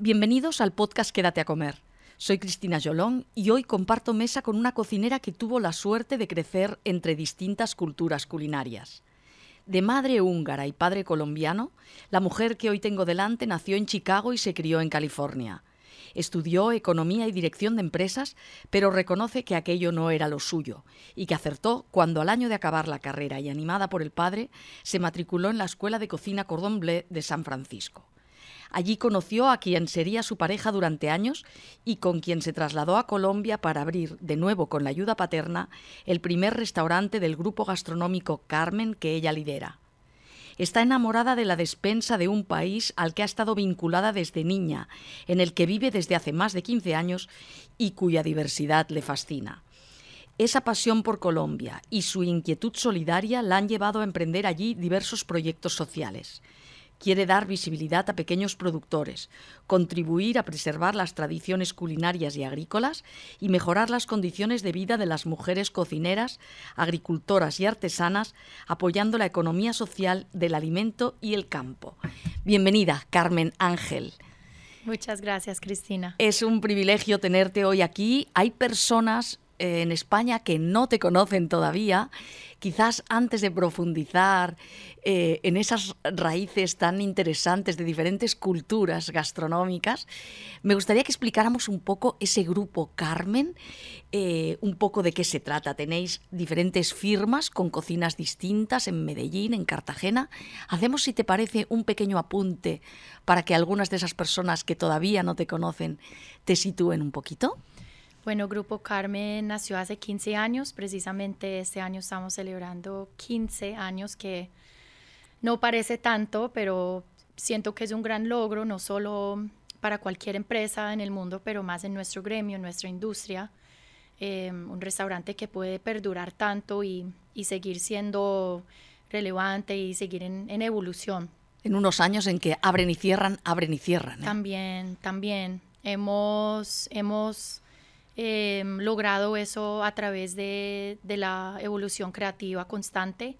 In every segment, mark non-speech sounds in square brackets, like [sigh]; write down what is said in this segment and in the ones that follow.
Bienvenidos al podcast Quédate a comer. Soy Cristina Yolón y hoy comparto mesa con una cocinera que tuvo la suerte de crecer entre distintas culturas culinarias. De madre húngara y padre colombiano, la mujer que hoy tengo delante nació en Chicago y se crió en California. Estudió economía y dirección de empresas, pero reconoce que aquello no era lo suyo y que acertó cuando al año de acabar la carrera y animada por el padre, se matriculó en la Escuela de Cocina Cordon Bleu de San Francisco. Allí conoció a quien sería su pareja durante años y con quien se trasladó a Colombia para abrir, de nuevo con la ayuda paterna, el primer restaurante del grupo gastronómico Carmen que ella lidera. Está enamorada de la despensa de un país al que ha estado vinculada desde niña, en el que vive desde hace más de 15 años y cuya diversidad le fascina. Esa pasión por Colombia y su inquietud solidaria la han llevado a emprender allí diversos proyectos sociales quiere dar visibilidad a pequeños productores, contribuir a preservar las tradiciones culinarias y agrícolas y mejorar las condiciones de vida de las mujeres cocineras, agricultoras y artesanas, apoyando la economía social del alimento y el campo. Bienvenida, Carmen Ángel. Muchas gracias, Cristina. Es un privilegio tenerte hoy aquí. Hay personas eh, en España que no te conocen todavía, quizás antes de profundizar eh, en esas raíces tan interesantes de diferentes culturas gastronómicas, me gustaría que explicáramos un poco ese grupo Carmen, eh, un poco de qué se trata. Tenéis diferentes firmas con cocinas distintas en Medellín, en Cartagena. Hacemos, si te parece, un pequeño apunte para que algunas de esas personas que todavía no te conocen te sitúen un poquito. Bueno, Grupo Carmen nació hace 15 años, precisamente este año estamos celebrando 15 años que no parece tanto, pero siento que es un gran logro, no solo para cualquier empresa en el mundo, pero más en nuestro gremio, en nuestra industria. Eh, un restaurante que puede perdurar tanto y, seguir siendo relevante y seguir en, evolución. En unos años en que abren y cierran, abren y cierran. ¿eh? También, también. Hemos, hemos Em, logrado eso a través de, la evolución creativa constante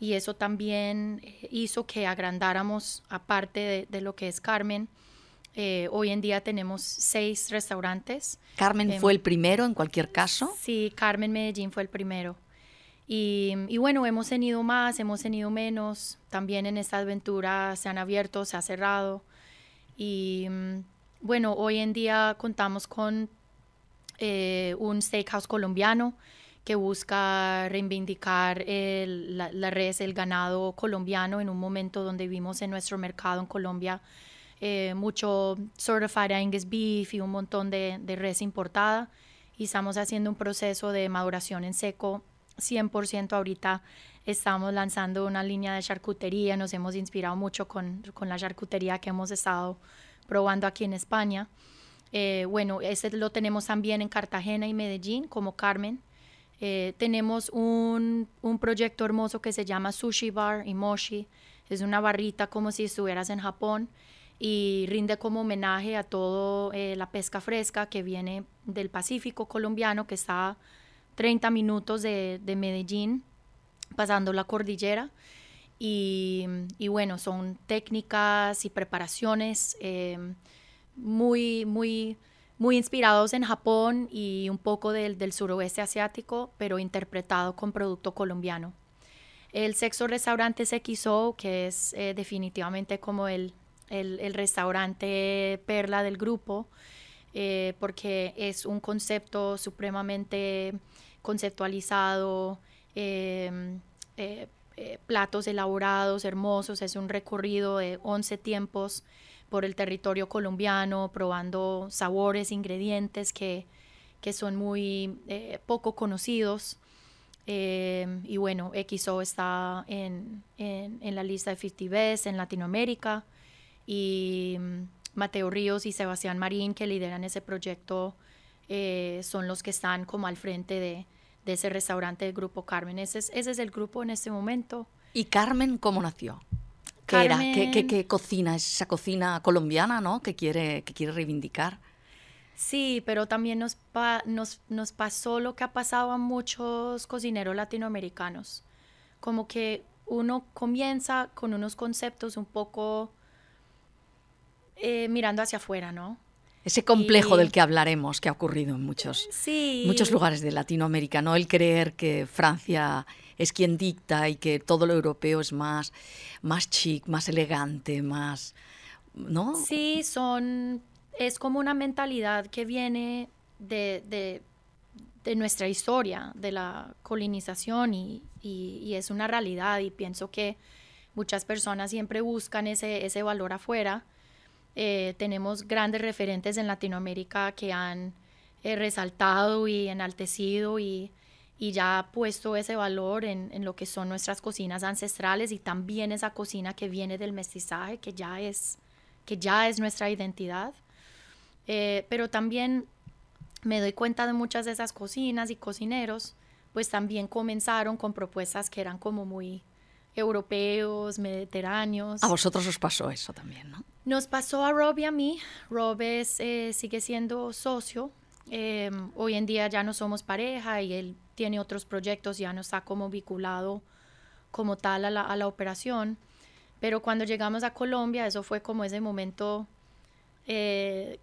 y eso también eh, hizo que agrandáramos, aparte de, lo que es Carmen, eh, hoy en día tenemos seis restaurantes. ¿Carmen em, fue el primero en cualquier caso? Sí, Carmen Medellín fue el primero. Y, y, bueno, hemos tenido más, hemos tenido menos. También en esta aventura se han abierto, se ha cerrado. Y mm, bueno, hoy en día contamos con eh, un steakhouse colombiano que busca reivindicar el, la, res, el ganado colombiano en un momento donde vimos en nuestro mercado en Colombia eh, mucho certified Angus beef y un montón de, de, res importada y estamos haciendo un proceso de maduración en seco 100% ahorita estamos lanzando una línea de charcutería, nos hemos inspirado mucho con, con la charcutería que hemos estado probando aquí en España. Eh, bueno, ese lo tenemos también en Cartagena y Medellín, como Carmen. Eh, tenemos un, proyecto hermoso que se llama Sushi Bar y Moshi. Es una barrita como si estuvieras en Japón y rinde como homenaje a toda eh, la pesca fresca que viene del Pacífico colombiano, que está a 30 minutos de, Medellín, pasando la cordillera. Y, bueno, son técnicas y preparaciones muy, muy, muy inspirados en Japón y un poco del, suroeste asiático, pero interpretado con producto colombiano. El sexto restaurante XO, que es eh, definitivamente como el, restaurante perla del grupo, eh, porque es un concepto supremamente conceptualizado, em, eh, platos elaborados, hermosos, es un recorrido de 11 tiempos por el territorio colombiano, probando sabores, ingredientes que, son muy eh, poco conocidos. Eh, y bueno, XO está en, la lista de 50 en Latinoamérica. Y mm, Mateo Ríos y Sebastián Marín, que lideran ese proyecto, eh, son los que están como al frente de, ese restaurante del Grupo Carmen. Ese es, ese es el grupo en este momento. ¿Y Carmen cómo nació? ¿Qué era? ¿Qué, cocina? Esa cocina colombiana, ¿no? Que quiere, que quiere reivindicar. Sí, pero también nos, nos, nos pasó lo que ha pasado a muchos cocineros latinoamericanos. Como que uno comienza con unos conceptos un poco eh, mirando hacia afuera, ¿no? Ese complejo del que hablaremos que ha ocurrido en muchos, muchos lugares de Latinoamérica, ¿no? El creer que Francia es quien dicta y que todo lo europeo es más, más chic, más elegante, más... ¿No? Sí, son... Es como una mentalidad que viene de, nuestra historia, de la colonización y, es una realidad y pienso que muchas personas siempre buscan ese, valor afuera. Eh, tenemos grandes referentes en Latinoamérica que han eh, resaltado y enaltecido y y ya ha puesto ese valor en, lo que son nuestras cocinas ancestrales y también esa cocina que viene del mestizaje, que ya es, que ya es nuestra identidad. Eh, pero también me doy cuenta de muchas de esas cocinas y cocineros, pues también comenzaron con propuestas que eran como muy europeos, mediterráneos. A vosotros os pasó eso también, ¿no? Nos pasó a Rob y a mí. Rob eh, sigue siendo socio. Eh, hoy en día ya no somos pareja y él tiene otros proyectos, ya no está como vinculado como tal a la, operación. Pero cuando llegamos a Colombia, eso fue como ese momento eh,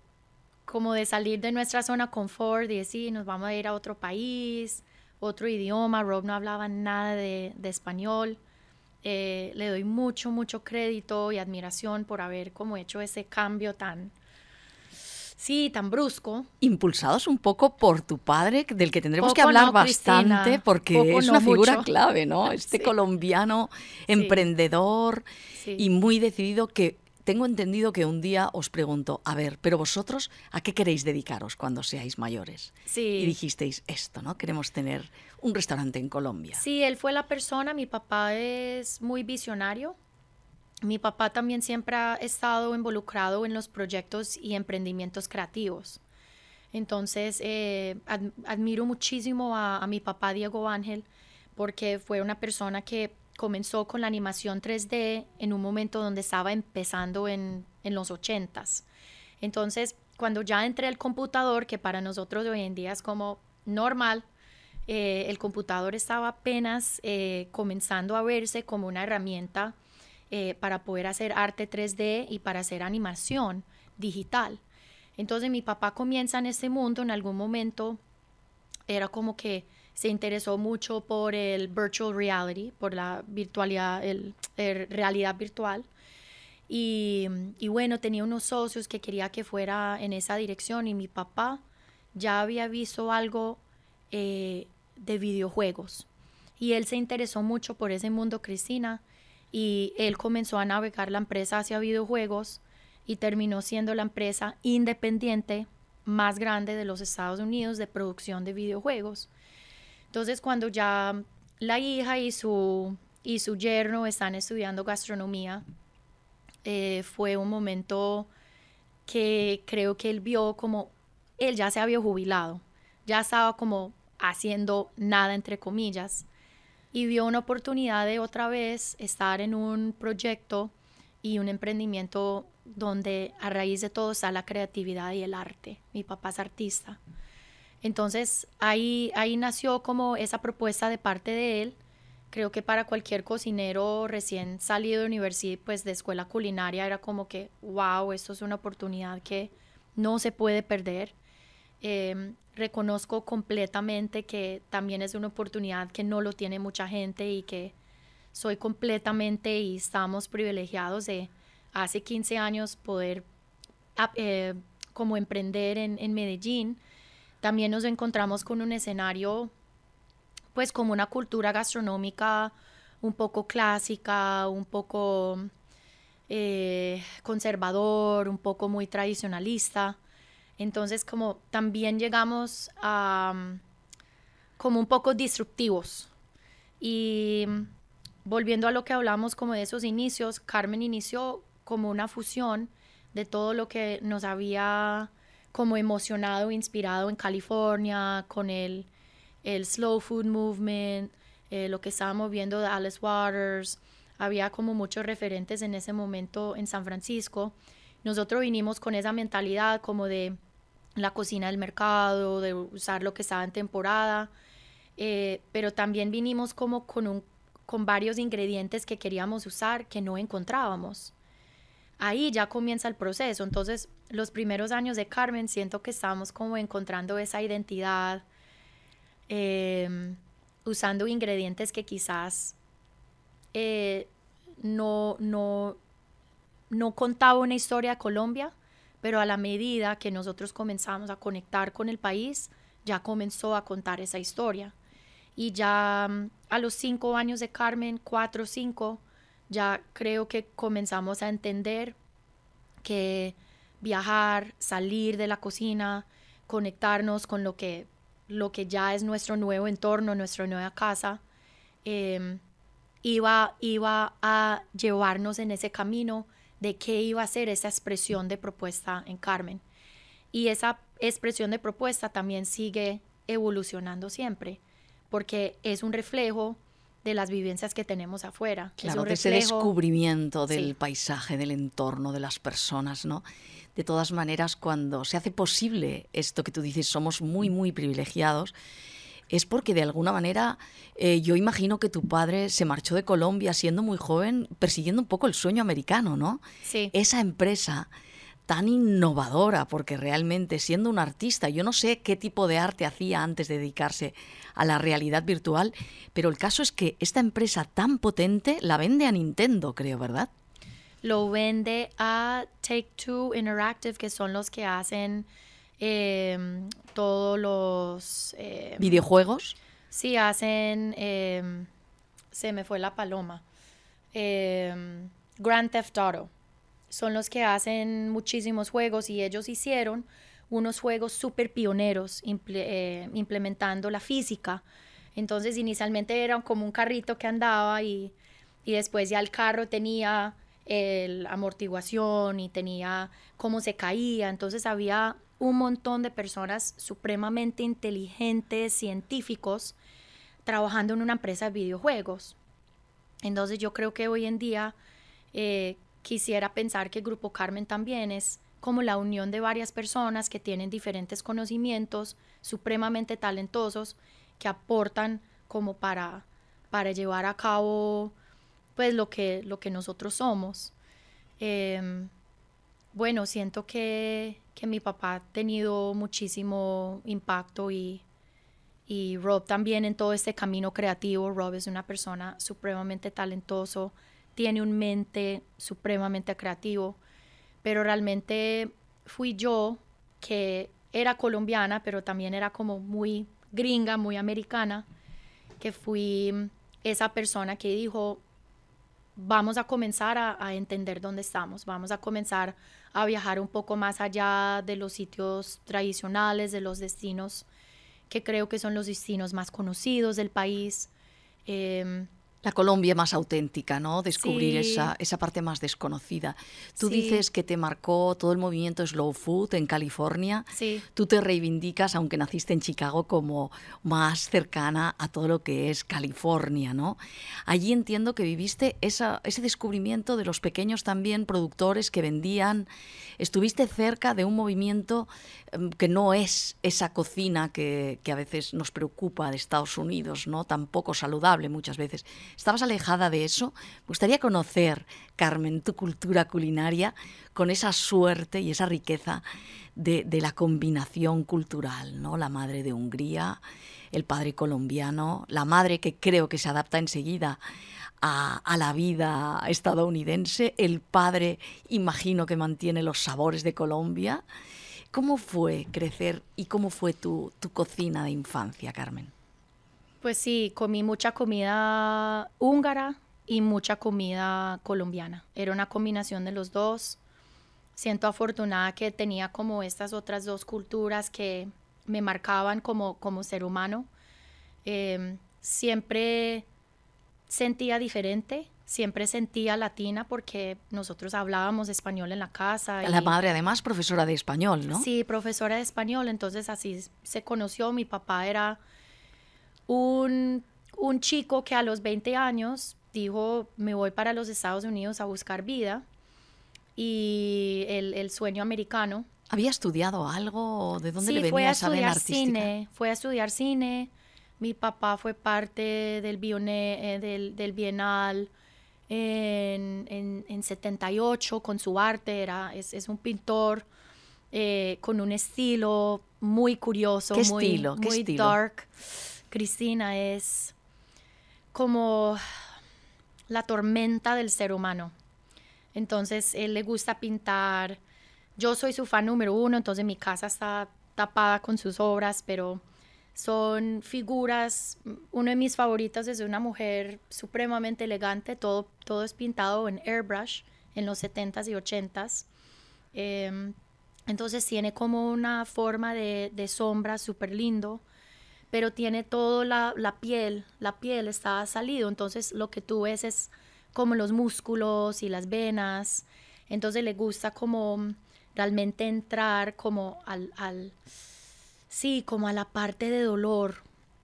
como de salir de nuestra zona confort y decir, nos vamos a ir a otro país, otro idioma. Rob no hablaba nada de, español. Eh, le doy mucho, mucho crédito y admiración por haber como hecho ese cambio tan Sí, tan brusco. Impulsados un poco por tu padre, del que tendremos que hablar bastante, porque es una figura clave, ¿no? [laughs] Este colombiano emprendedor y muy decidido que tengo entendido que un día os pregunto, a ver, pero vosotros, ¿a qué queréis dedicaros cuando seáis mayores? Sí. Y dijisteis esto, ¿no? Queremos tener un restaurante en Colombia. Sí, él fue la persona, mi papá es muy visionario, mi papá también siempre ha estado involucrado en los proyectos y emprendimientos creativos. Entonces, eh, admiro muchísimo a, mi papá Diego Ángel porque fue una persona que comenzó con la animación 3D en un momento donde estaba empezando en, los 80s. Entonces, cuando ya entré al computador, que para nosotros hoy en día es como normal, eh, el computador estaba apenas eh, comenzando a verse como una herramienta eh, para poder hacer arte 3D y para hacer animación digital. Entonces mi papá comienza en ese mundo, en algún momento era como que se interesó mucho por el virtual reality, por la virtualidad, el, realidad virtual. Y, bueno, tenía unos socios que quería que fuera en esa dirección y mi papá ya había visto algo eh, de videojuegos. Y él se interesó mucho por ese mundo, Cristina, y él comenzó a navegar la empresa hacia videojuegos y terminó siendo la empresa independiente más grande de los Estados Unidos de producción de videojuegos. Entonces cuando ya la hija y su, y su yerno están estudiando gastronomía, eh, fue un momento que creo que él vio como él ya se había jubilado, ya estaba como haciendo nada entre comillas y vio una oportunidad de otra vez estar en un proyecto y un emprendimiento donde a raíz de todo está la creatividad y el arte. Mi papá es artista. Entonces ahí, ahí nació como esa propuesta de parte de él. Creo que para cualquier cocinero recién salido de universidad, pues de escuela culinaria, era como que, wow, esto es una oportunidad que no se puede perder. Em, reconozco completamente que también es una oportunidad que no lo tiene mucha gente y que soy completamente y estamos privilegiados de hace 15 años poder ah, eh, como emprender en, Medellín. También nos encontramos con un escenario, pues como una cultura gastronómica un poco clásica, un poco eh, conservador, un poco muy tradicionalista. Entonces, como también llegamos a mm, como un poco disruptivos. Y mm, volviendo a lo que hablamos como de esos inicios, Carmen inició como una fusión de todo lo que nos había como emocionado, inspirado en California, con el, el slow food movement, eh, lo que estábamos viendo de Alice Waters. Había como muchos referentes en ese momento en San Francisco nosotros vinimos con esa mentalidad como de la cocina del mercado, de usar lo que estaba en temporada, eh, pero también vinimos como con, con varios ingredientes que queríamos usar que no encontrábamos. Ahí ya comienza el proceso, entonces los primeros años de Carmen siento que estábamos como encontrando esa identidad, em, usando ingredientes que quizás eh, no, no, no contaba una historia de Colombia, pero a la medida que nosotros comenzamos a conectar con el país, ya comenzó a contar esa historia. Y ya mm, a los cinco años de Carmen, cuatro o cinco, ya creo que comenzamos a entender que viajar, salir de la cocina, conectarnos con lo que, lo que ya es nuestro nuevo entorno, nuestra nueva casa, em, iba, iba a llevarnos en ese camino de qué iba a ser esa expresión de propuesta en Carmen. Y esa expresión de propuesta también sigue evolucionando siempre, porque es un reflejo de las vivencias que tenemos afuera. Claro, de ese descubrimiento del paisaje, del entorno, de las personas, ¿no? De todas maneras, cuando se hace posible esto que tú dices, somos muy, muy privilegiados, es porque de alguna manera eh, yo imagino que tu padre se marchó de Colombia siendo muy joven, persiguiendo un poco el sueño americano, ¿no? Sí. Esa empresa tan innovadora, porque realmente siendo un artista, yo no sé qué tipo de arte hacía antes de dedicarse a la realidad virtual, pero el caso es que esta empresa tan potente la vende a Nintendo, creo, ¿verdad? Lo vende a Take Two Interactive, que son los que hacen Em, todos los... Em, ¿Videojuegos? Sí, hacen... Em, se me fue la paloma. Grand Theft Auto. Son los que hacen muchísimos juegos y ellos hicieron unos juegos súper pioneros implementando la física. Entonces inicialmente era como un carrito que andaba y después ya el carro tenía el amortiguación y tenía cómo se caía. Entonces había un montón de personas supremamente inteligentes, científicos, trabajando en una empresa de videojuegos. Entonces yo creo que hoy en día eh, quisiera pensar que el Grupo Carmen también es como la unión de varias personas que tienen diferentes conocimientos, supremamente talentosos, que aportan como para, para llevar a cabo pues lo que, lo que nosotros somos. Em, bueno, siento que, mi papá ha tenido muchísimo impacto y, y, Rob también en todo este camino creativo. Rob es una persona supremamente talentoso, tiene un mente supremamente creativo, pero realmente fui yo que era colombiana, pero también era como muy gringa, muy americana, que fui esa persona que dijo, vamos a comenzar a, entender dónde estamos, vamos a comenzar a viajar un poco más allá de los sitios tradicionales, de los destinos que creo que son los destinos más conocidos del país. Em, la Colombia más auténtica, ¿no? Descubrir esa, parte más desconocida. Tú dices que te marcó todo el movimiento Slow Food en California. Sí. Tú te reivindicas, aunque naciste en Chicago, como más cercana a todo lo que es California, ¿no? Allí entiendo que viviste ese descubrimiento de los pequeños también productores que vendían. Estuviste cerca de un movimiento em, que no es esa cocina que, a veces nos preocupa de Estados Unidos, ¿no? Tampoco saludable muchas veces estabas alejada de eso. Me gustaría conocer, Carmen, tu cultura culinaria con esa suerte y esa riqueza de, la combinación cultural, ¿no? La madre de Hungría, el padre colombiano, la madre que creo que se adapta enseguida a, la vida estadounidense, el padre imagino que mantiene los sabores de Colombia. ¿Cómo fue crecer y cómo fue tu cocina de infancia, Carmen? Pues sí, comí mucha comida húngara y mucha comida colombiana. Era una combinación de los dos. Siento afortunada que tenía como estas otras dos culturas que me marcaban como, como ser humano. Em, siempre sentía diferente, siempre sentía latina porque nosotros hablábamos español en la casa. La madre además profesora de español, ¿no? Sí, profesora de español, entonces así se conoció. Mi papá era un, chico que a los 20 años dijo, me voy para los Estados Unidos a buscar vida y el, sueño americano. ¿Había estudiado algo? ¿De dónde le venía esa vena artística? Cine, fue a estudiar cine. Mi papá fue parte del, eh, del, Bienal en, en, en, 78 con su arte. Era, es, un pintor eh, con un estilo muy curioso, muy, estilo? muy estilo? Cristina es como la tormenta del ser humano. Entonces, él le gusta pintar. Yo soy su fan número uno, entonces mi casa está tapada con sus obras, pero son figuras. Uno de mis favoritos es de una mujer supremamente elegante, todo, es pintado en airbrush en los 70s y 80s. Em, entonces tiene como una forma de, de sombra súper lindo pero tiene toda la, piel, la piel está salido, entonces lo que tú ves es como los músculos y las venas, entonces le gusta como realmente entrar como al, sí, como a la parte de dolor,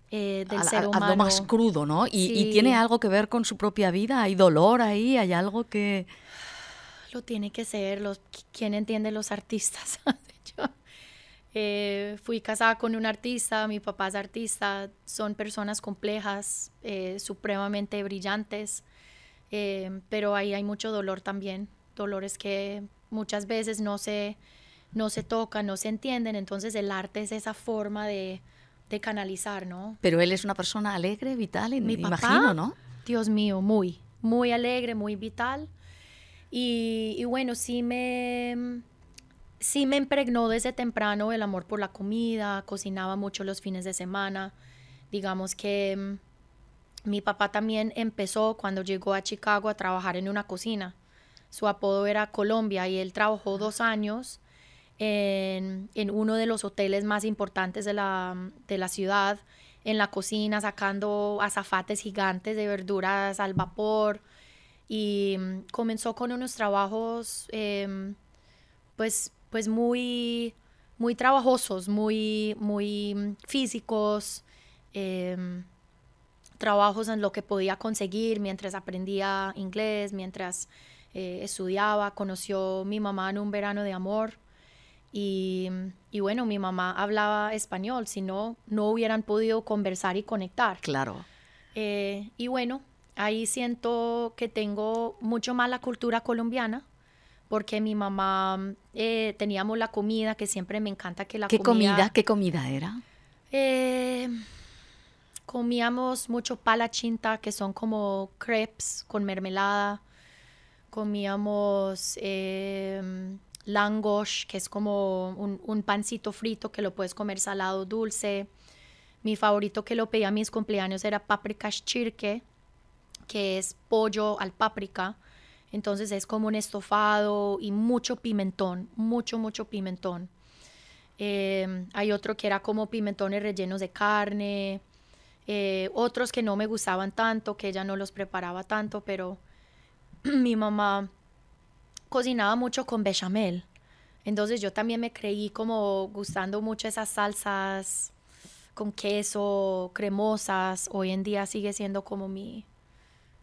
eh, del ser humano. Algo más crudo, ¿no? Y, tiene algo que ver con su propia vida. Hay dolor ahí, hay algo que. Lo tiene que ser. Los, ¿Quién entiende los artistas? yo, [laughs] Eh, fui casada con un artista, mi papá es artista, son personas complejas, eh, supremamente brillantes, eh, pero ahí hay mucho dolor también, dolores que muchas veces no se, no se tocan, no se entienden, entonces el arte es esa forma de, canalizar, ¿no? Pero él es una persona alegre, vital, mi imagino, ¿no? Dios mío, muy, muy alegre, muy vital. Y, y bueno, sí me sí me impregnó desde temprano el amor por la comida, cocinaba mucho los fines de semana. Digamos que mm, mi papá también empezó cuando llegó a Chicago a trabajar en una cocina. Su apodo era Colombia y él trabajó dos años en, uno de los hoteles más importantes de la, ciudad, en la cocina, sacando azafates gigantes de verduras al vapor. Y mm, comenzó con unos trabajos, em, pues pues muy, muy trabajosos, muy, muy físicos, em, trabajos en lo que podía conseguir mientras aprendía inglés, mientras eh, estudiaba, conoció mi mamá en un verano de amor. Y, y, bueno, mi mamá hablaba español, si no, no hubieran podido conversar y conectar. Claro. Eh, y bueno, ahí siento que tengo mucho más la cultura colombiana porque mi mamá eh, teníamos la comida, que siempre me encanta que la ¿Qué comida, ¿Qué comida era? Eh, comíamos mucho palachinta, que son como crepes con mermelada. Comíamos eh, langos, que es como un, pancito frito que lo puedes comer salado, dulce. Mi favorito que lo pedía a mis cumpleaños era paprika chirque que es pollo al páprica entonces es como un estofado y mucho pimentón, mucho, mucho pimentón. Em, hay otro que era como pimentones rellenos de carne. Eh, otros que no me gustaban tanto, que ella no los preparaba tanto, pero [clears throat] mi mamá cocinaba mucho con bechamel. Entonces yo también me creí como gustando mucho esas salsas con queso, cremosas. Hoy en día sigue siendo como mi,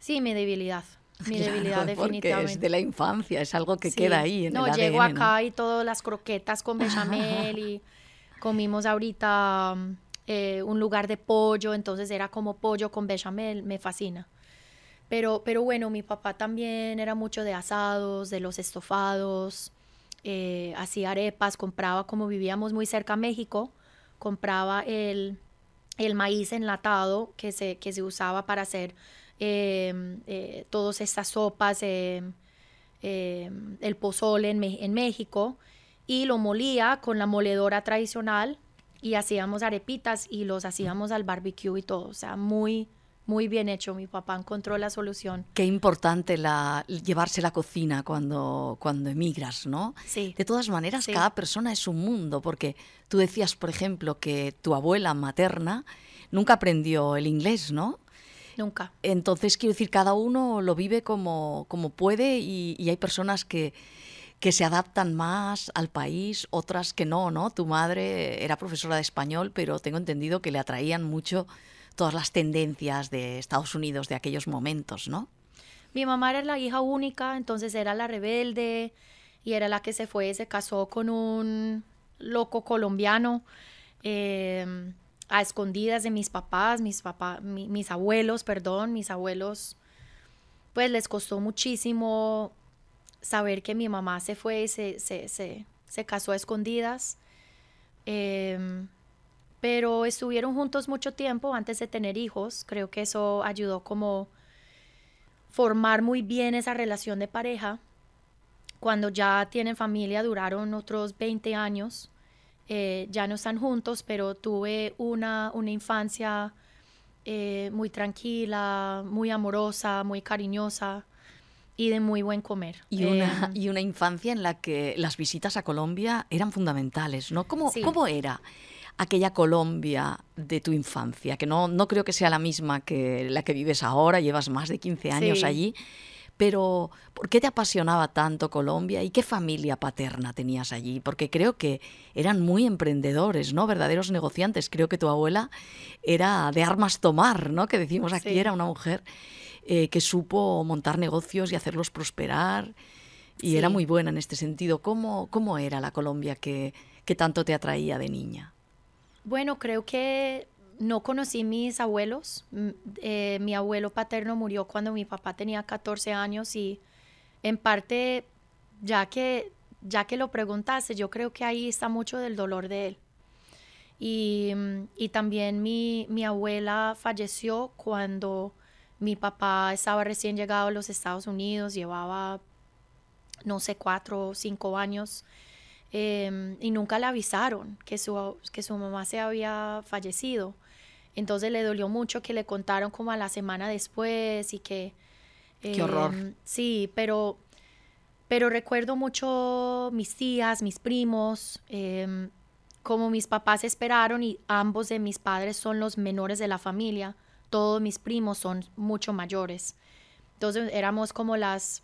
sí, mi debilidad. Mi debilidad [laughs] definitivamente. es de la infancia, es algo que queda ahí no, llego acá y todas las croquetas con bechamel y [laughs] comimos ahorita eh, un lugar de pollo, entonces era como pollo con bechamel, me fascina. Pero, pero bueno, mi papá también era mucho de asados, de los estofados, eh, hacía arepas, compraba, como vivíamos muy cerca a México, compraba el, el maíz enlatado que se, que se usaba para hacer Em, eh, todas estas sopas, em, em, el pozole en, México, y lo molía con la moledora tradicional y hacíamos arepitas y los hacíamos al barbecue y todo, o sea, muy, muy bien hecho, mi papá encontró la solución. Qué importante la, llevarse la cocina cuando, cuando emigras, ¿no? Sí. De todas maneras, cada persona es un mundo, porque tú decías, por ejemplo, que tu abuela materna nunca aprendió el inglés, ¿no? Nunca. Entonces, quiero decir, cada uno lo vive como, como puede y, hay personas que, que se adaptan más al país, otras que no, ¿no? Tu madre era profesora de español, pero tengo entendido que le atraían mucho todas las tendencias de Estados Unidos de aquellos momentos, ¿no? Mi mamá era la hija única, entonces era la rebelde y era la que se fue, se casó con un loco colombiano. Eh, a escondidas de mis papás, mis, papá, mis abuelos, perdón, mis abuelos, pues les costó muchísimo saber que mi mamá se fue y se, se, se, casó a escondidas. Em, pero estuvieron juntos mucho tiempo antes de tener hijos. Creo que eso ayudó como formar muy bien esa relación de pareja. Cuando ya tienen familia duraron otros 20 años. Eh, ya no están juntos, pero tuve una, una infancia eh, muy tranquila, muy amorosa, muy cariñosa y de muy buen comer. Y una, em, y una infancia en la que las visitas a Colombia eran fundamentales, ¿no? ¿Cómo, ¿cómo era? aquella Colombia de tu infancia, que no, no creo que sea la misma que la que vives ahora, llevas más de 15 años allí. Pero, ¿por qué te apasionaba tanto Colombia y qué familia paterna tenías allí? Porque creo que eran muy emprendedores, ¿no? Verdaderos negociantes. Creo que tu abuela era de armas tomar, ¿no? Que decimos aquí era una mujer eh, que supo montar negocios y hacerlos prosperar. Y era muy buena en este sentido. ¿Cómo, cómo era la Colombia que, que tanto te atraía de niña? Bueno, creo que no conocí mis abuelos. Eh, mi abuelo paterno murió cuando mi papá tenía 14 años y en parte, ya que, ya que lo preguntaste, yo creo que ahí está mucho del dolor de él. Y, mm, también mi, abuela falleció cuando mi papá estaba recién llegado a los Estados Unidos, llevaba, no sé, cuatro o cinco años. Em, y nunca le avisaron que que su mamá se había fallecido. Entonces le dolió mucho que le contaron como a la semana después y que... horror. Em, sí, pero, pero recuerdo mucho mis tías, mis primos, em, como mis papás esperaron y ambos de mis padres son los menores de la familia, todos mis primos son mucho mayores. Entonces éramos como las,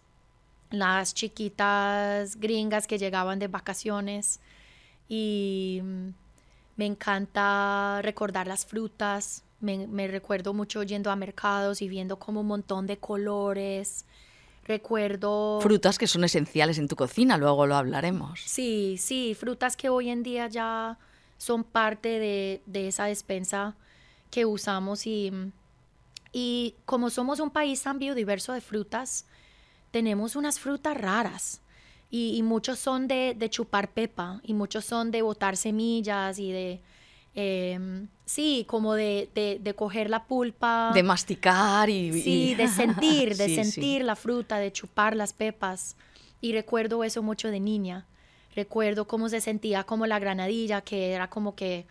las chiquitas gringas que llegaban de vacaciones y me encanta recordar las frutas. Me recuerdo mucho yendo a mercados y viendo como un montón de colores. Recuerdo... Frutas que son esenciales en tu cocina, luego lo hablaremos. Sí, sí, frutas que hoy en día ya son parte de, de esa despensa que usamos y, y como somos un país tan biodiverso de frutas, tenemos unas frutas raras y, muchos son de, chupar pepa, y muchos son de botar semillas y de... Em, sí, como de, coger la pulpa. De masticar y... Sí, de [laughs] sentir, de sentir la fruta, de chupar las pepas. Y recuerdo eso mucho de niña. Recuerdo cómo se sentía como la granadilla, que era como que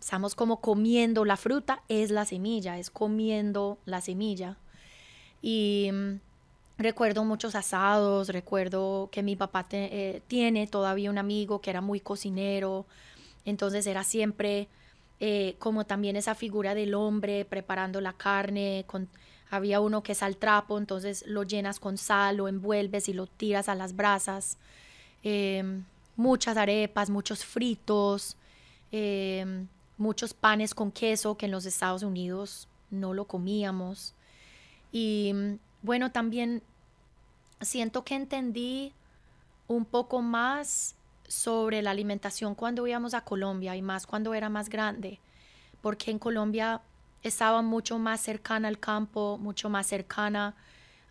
estamos como comiendo la fruta, es la semilla, es comiendo la semilla. Y mm, Recuerdo muchos asados, recuerdo que mi papá eh, tiene todavía un amigo que era muy cocinero, entonces era siempre eh, como también esa figura del hombre preparando la carne, con, había uno que es al trapo, entonces lo llenas con sal, lo envuelves y lo tiras a las brasas, em, muchas arepas, muchos fritos, em, muchos panes con queso que en los Estados Unidos no lo comíamos. Y mm, bueno, también siento que entendí un poco más sobre la alimentación cuando íbamos a Colombia y más cuando era más grande, porque en Colombia estaba mucho más cercana al campo, mucho más cercana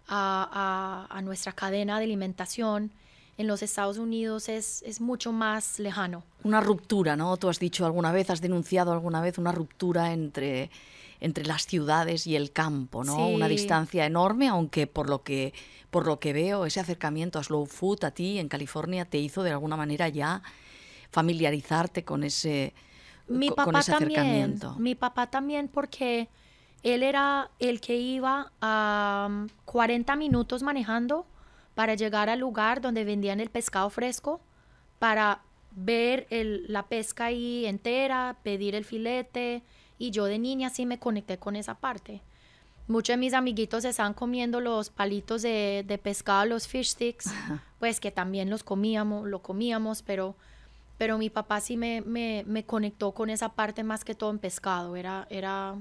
a, nuestra cadena de alimentación. En los Estados Unidos es, mucho más lejano. Una ruptura, ¿no? Tú has dicho alguna vez, has denunciado alguna vez una ruptura entre entre las ciudades y el campo, ¿no? Una distancia enorme, aunque por lo que por lo que veo ese acercamiento a slow food a ti en California te hizo de alguna manera ya familiarizarte con ese mi papá acercamiento. También, mi papá también porque él era el que iba a 40 um, minutos manejando para llegar al lugar donde vendían el pescado fresco para ver el, la pesca ahí entera, pedir el filete, y yo de niña sí me conecté con esa parte. Muchos de mis amiguitos están comiendo los palitos de, pescado, los fish sticks, [laughs] pues que también los comíamos, lo comíamos, pero, pero mi papá sí me, me, conectó con esa parte más que todo en pescado. Era, era,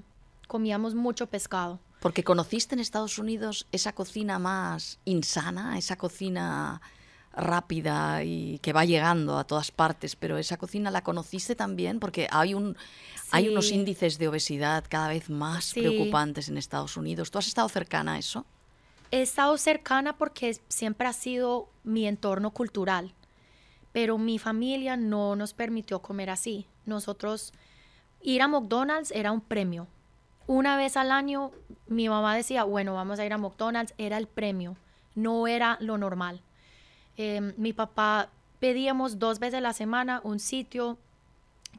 comíamos mucho pescado. Porque conociste en Estados Unidos esa cocina más insana, esa cocina rápida y que va llegando a todas partes, pero esa cocina la conociste también porque hay un hay unos índices de obesidad cada vez más preocupantes en Estados Unidos. ¿Tú has estado cercana a eso? He estado cercana porque siempre ha sido mi entorno cultural, pero mi familia no nos permitió comer así. Nosotros ir a McDonald's era un premio. Una vez al año mi mamá decía, bueno, vamos a ir a McDonald's, era el premio, no era lo normal. Em, mi papá pedíamos dos veces a la semana un sitio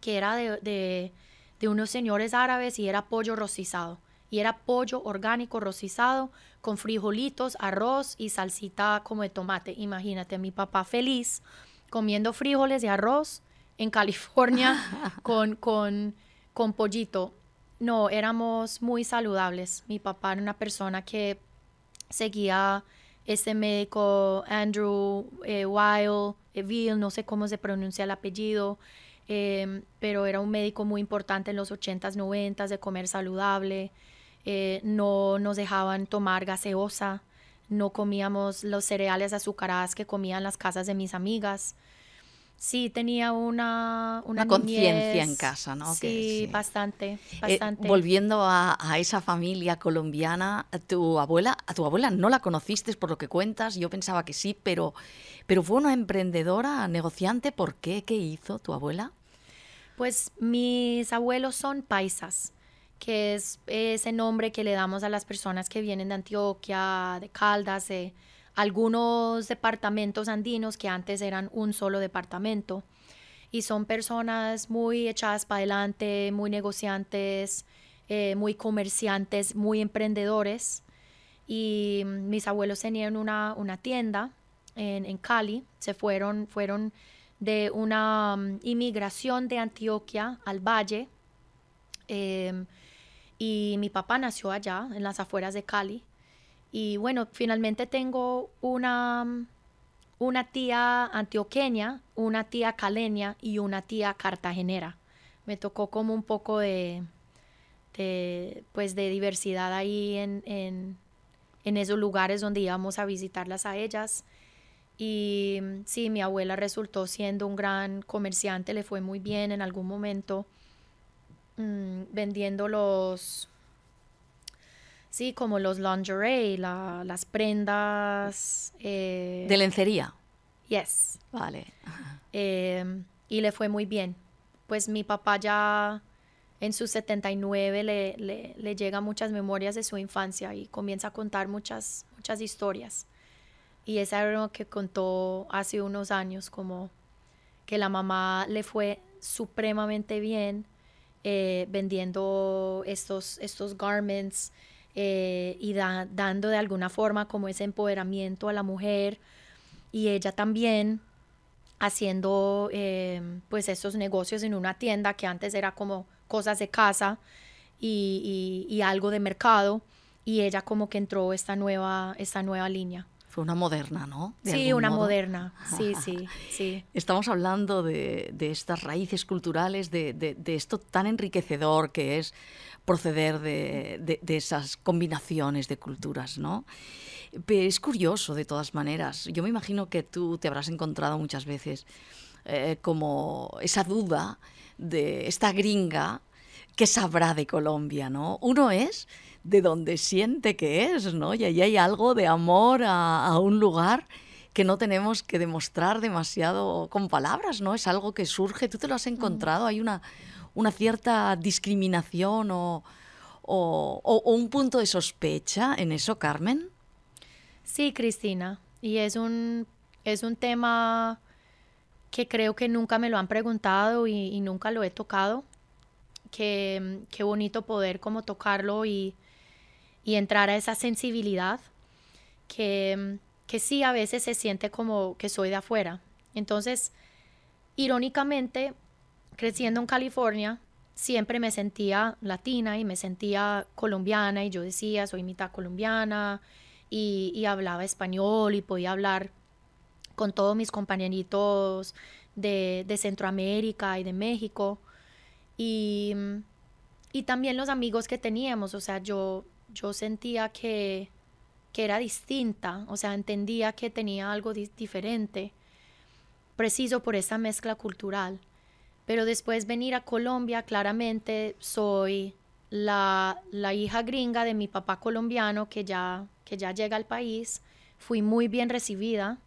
que era de, de, unos señores árabes y era pollo rocizado. Y era pollo orgánico rocizado con frijolitos, arroz y salsita como de tomate. Imagínate, mi papá feliz comiendo frijoles y arroz en California [laughs] con, con, con pollito. No, éramos muy saludables. Mi papá era una persona que seguía este médico Andrew eh, Weil, eh, no sé cómo se pronuncia el apellido, em, pero era un médico muy importante en los 80s, 90s de comer saludable, eh, no nos dejaban tomar gaseosa, no comíamos los cereales azucarados que comían las casas de mis amigas sí tenía una... Una, conciencia en casa, ¿no? Sí, bastante, eh, bastante. volviendo a, esa familia colombiana, tu abuela, a tu abuela no la conociste por lo que cuentas, yo pensaba que sí, pero, pero fue una emprendedora, negociante, ¿por qué? ¿Qué hizo tu abuela? Pues mis abuelos son paisas que es ese nombre que le damos a las personas que vienen de Antioquia, de Caldas, de, algunos departamentos andinos que antes eran un solo departamento. Y son personas muy echadas para adelante, muy negociantes, eh, muy comerciantes, muy emprendedores. Y mm, mis abuelos tenían una, tienda en, Cali, se fueron, fueron de una mm, inmigración de Antioquia al valle. Em, y mi papá nació allá, en las afueras de Cali. Y bueno, finalmente tengo una, mm, una tía antioqueña, una tía caleña y una tía cartagenera. Me tocó como un poco de, pues de diversidad ahí en, esos lugares donde íbamos a visitarlas a ellas. Y mm, sí, mi abuela resultó siendo un gran comerciante, le fue muy bien en algún momento mm, vendiendo los, Sí, como los lingerie, las prendas. Eh, de lencería. Yes. Vale. Eh, y le fue muy bien. Pues mi papá ya en sus 79 le, le, le llegan muchas memorias de su infancia y comienza a contar muchas, muchas historias. Y es algo que contó hace unos años, como que la mamá le fue supremamente bien eh, vendiendo estos, estos garments eh, y dando de alguna forma como ese empoderamiento a la mujer y ella también haciendo eh, pues estos negocios en una tienda que antes era como cosas de casa y, y algo de mercado y ella como que entró esta nueva, esta nueva línea una moderna, ¿no? sí, una moderna, sí, sí, sí. Estamos hablando de, estas raíces culturales, de, esto tan enriquecedor que es proceder de, esas combinaciones de culturas, ¿no? Pero es curioso, de todas maneras. Yo me imagino que tú te habrás encontrado muchas veces eh, como esa duda de esta gringa que sabrá de Colombia, ¿no? Uno es de donde siente que es, ¿no? Y ahí hay algo de amor a, un lugar que no tenemos que demostrar demasiado con palabras, ¿no? Es algo que surge, tú te lo has encontrado, hay una, una cierta discriminación o, un punto de sospecha en eso, Carmen. Sí, Cristina, y es un, es un tema que creo que nunca me lo han preguntado y, nunca lo he tocado. Qué, qué bonito poder como tocarlo y, y entrar a esa sensibilidad que, que sí a veces se siente como que soy de afuera. Entonces, irónicamente, creciendo en California, siempre me sentía latina y me sentía colombiana y yo decía, soy mitad colombiana y, hablaba español y podía hablar con todos mis compañeritos de, Centroamérica y de México y, y, también los amigos que teníamos, o sea, yo yo sentía que, era distinta, o sea, entendía que tenía algo diferente, preciso por esa mezcla cultural. Pero después venir a Colombia, claramente soy la, hija gringa de mi papá colombiano que ya, que ya llega al país. Fui muy bien recibida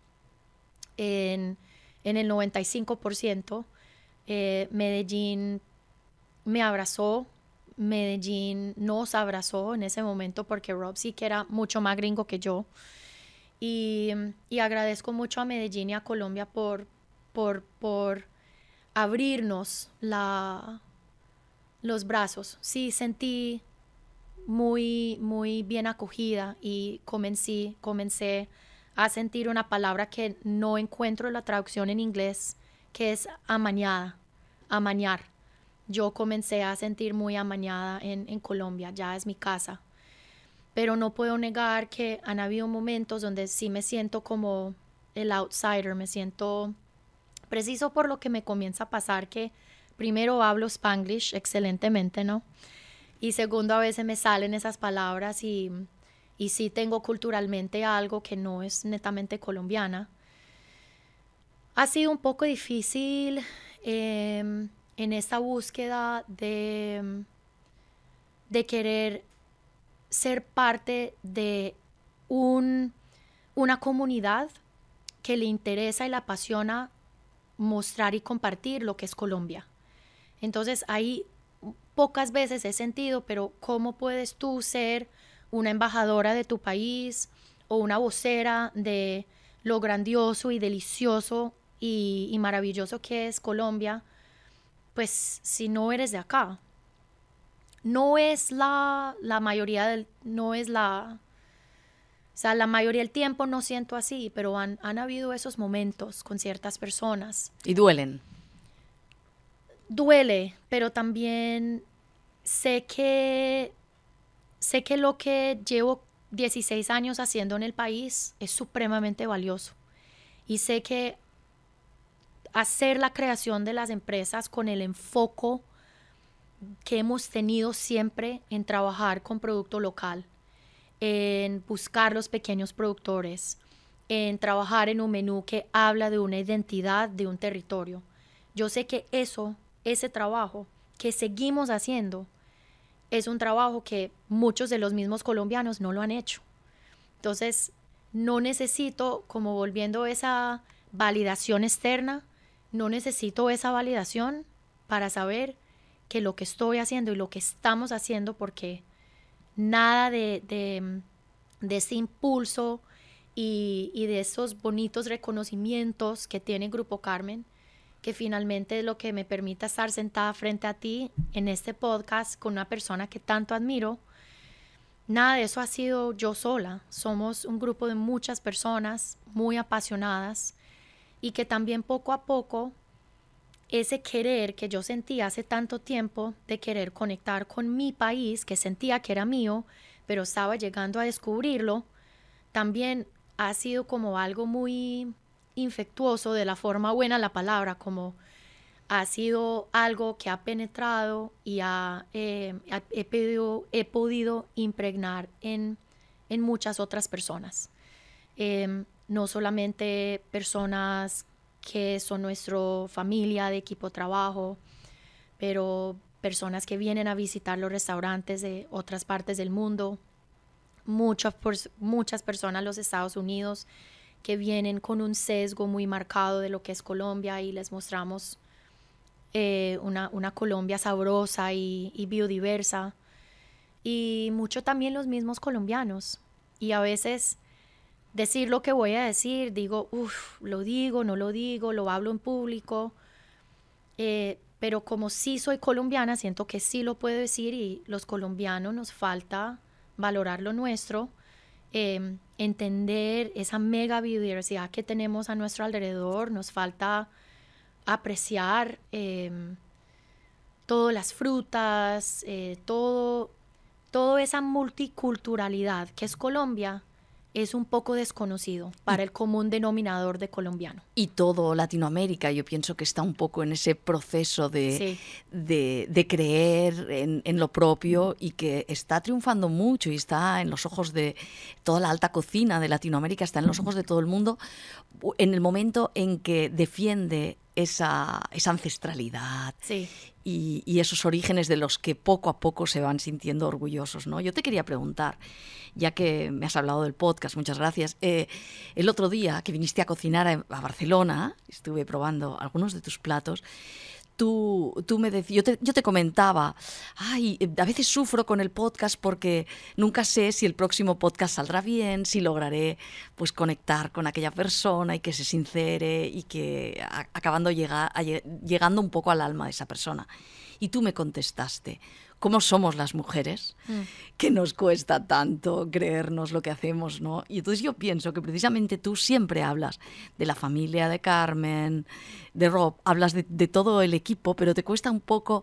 en, en el 95%. Eh, Medellín me abrazó, Medellín nos abrazó en ese momento porque Rob sí que era mucho más gringo que yo. Y, agradezco mucho a Medellín y a Colombia por, abrirnos la, los brazos. Sí, sentí muy, muy bien acogida y comencé, comencé a sentir una palabra que no encuentro la traducción en inglés, que es amañada, amañar yo comencé a sentir muy amañada en, Colombia, ya es mi casa. Pero no puedo negar que han habido momentos donde sí me siento como el outsider, me siento preciso por lo que me comienza a pasar que primero hablo spanglish excelentemente, ¿no? Y segundo, a veces me salen esas palabras y, y sí tengo culturalmente algo que no es netamente colombiana. Ha sido un poco difícil. Em, en esta búsqueda de, querer ser parte de una comunidad que le interesa y le apasiona mostrar y compartir lo que es Colombia. Entonces ahí pocas veces he sentido, pero ¿cómo puedes tú ser una embajadora de tu país o una vocera de lo grandioso y delicioso y maravilloso que es Colombia pues si no eres de acá. No es la, la mayoría del, no es la, o sea, la mayoría del tiempo no siento así, pero han, han habido esos momentos con ciertas personas. ¿Y duelen? Duele, pero también sé que, sé que lo que llevo 16 años haciendo en el país es supremamente valioso. Y sé que hacer la creación de las empresas con el enfoque que hemos tenido siempre en trabajar con producto local, en buscar los pequeños productores, en trabajar en un menú que habla de una identidad de un territorio. Yo sé que eso, ese trabajo que seguimos haciendo, es un trabajo que muchos de los mismos colombianos no lo han hecho. Entonces, no necesito, como volviendo esa validación externa, no necesito esa validación para saber que lo que estoy haciendo y lo que estamos haciendo, porque nada de, ese impulso y, y, de esos bonitos reconocimientos que tiene Grupo Carmen, que finalmente es lo que me permita estar sentada frente a ti en este podcast con una persona que tanto admiro. Nada de eso ha sido yo sola. Somos un grupo de muchas personas muy apasionadas y que también poco a poco ese querer que yo sentía hace tanto tiempo de querer conectar con mi país, que sentía que era mío, pero estaba llegando a descubrirlo, también ha sido como algo muy infectuoso de la forma buena la palabra, como ha sido algo que ha penetrado y eh, he, he, podido impregnar en, muchas otras personas. Em, no solamente personas que son nuestra familia de equipo trabajo, pero personas que vienen a visitar los restaurantes de otras partes del mundo, muchas, muchas personas los Estados Unidos que vienen con un sesgo muy marcado de lo que es Colombia y les mostramos eh, una, Colombia sabrosa y, y biodiversa. Y mucho también los mismos colombianos. Y a veces decir lo que voy a decir, digo, uff, lo digo, no lo digo, lo hablo en público, eh, pero como sí soy colombiana, siento que sí lo puedo decir y los colombianos nos falta valorar lo nuestro, em, entender esa mega biodiversidad que tenemos a nuestro alrededor, nos falta apreciar em, todas las frutas, eh, todo, toda esa multiculturalidad que es Colombia es un poco desconocido para el común denominador de colombiano. Y todo Latinoamérica, yo pienso que está un poco en ese proceso de, creer en, lo propio y que está triunfando mucho y está en los ojos de toda la alta cocina de Latinoamérica, está en los ojos de todo el mundo, en el momento en que defiende esa, ancestralidad y, esos orígenes de los que poco a poco se van sintiendo orgullosos. ¿no? Yo te quería preguntar, ya que me has hablado del podcast, muchas gracias. Eh, el otro día que viniste a cocinar a, a Barcelona, estuve probando algunos de tus platos tú, me yo te, comentaba, eh, a veces sufro con el podcast porque nunca sé si el próximo podcast saldrá bien, si lograré pues conectar con aquella persona y que se sincere y que acabando llegando un poco al alma de esa persona. Y tú me contestaste, cómo somos las mujeres, mm. que nos cuesta tanto creernos lo que hacemos, ¿no? Y entonces yo pienso que precisamente tú siempre hablas de la familia de Carmen, de Rob, hablas de, de todo el equipo, pero te cuesta un poco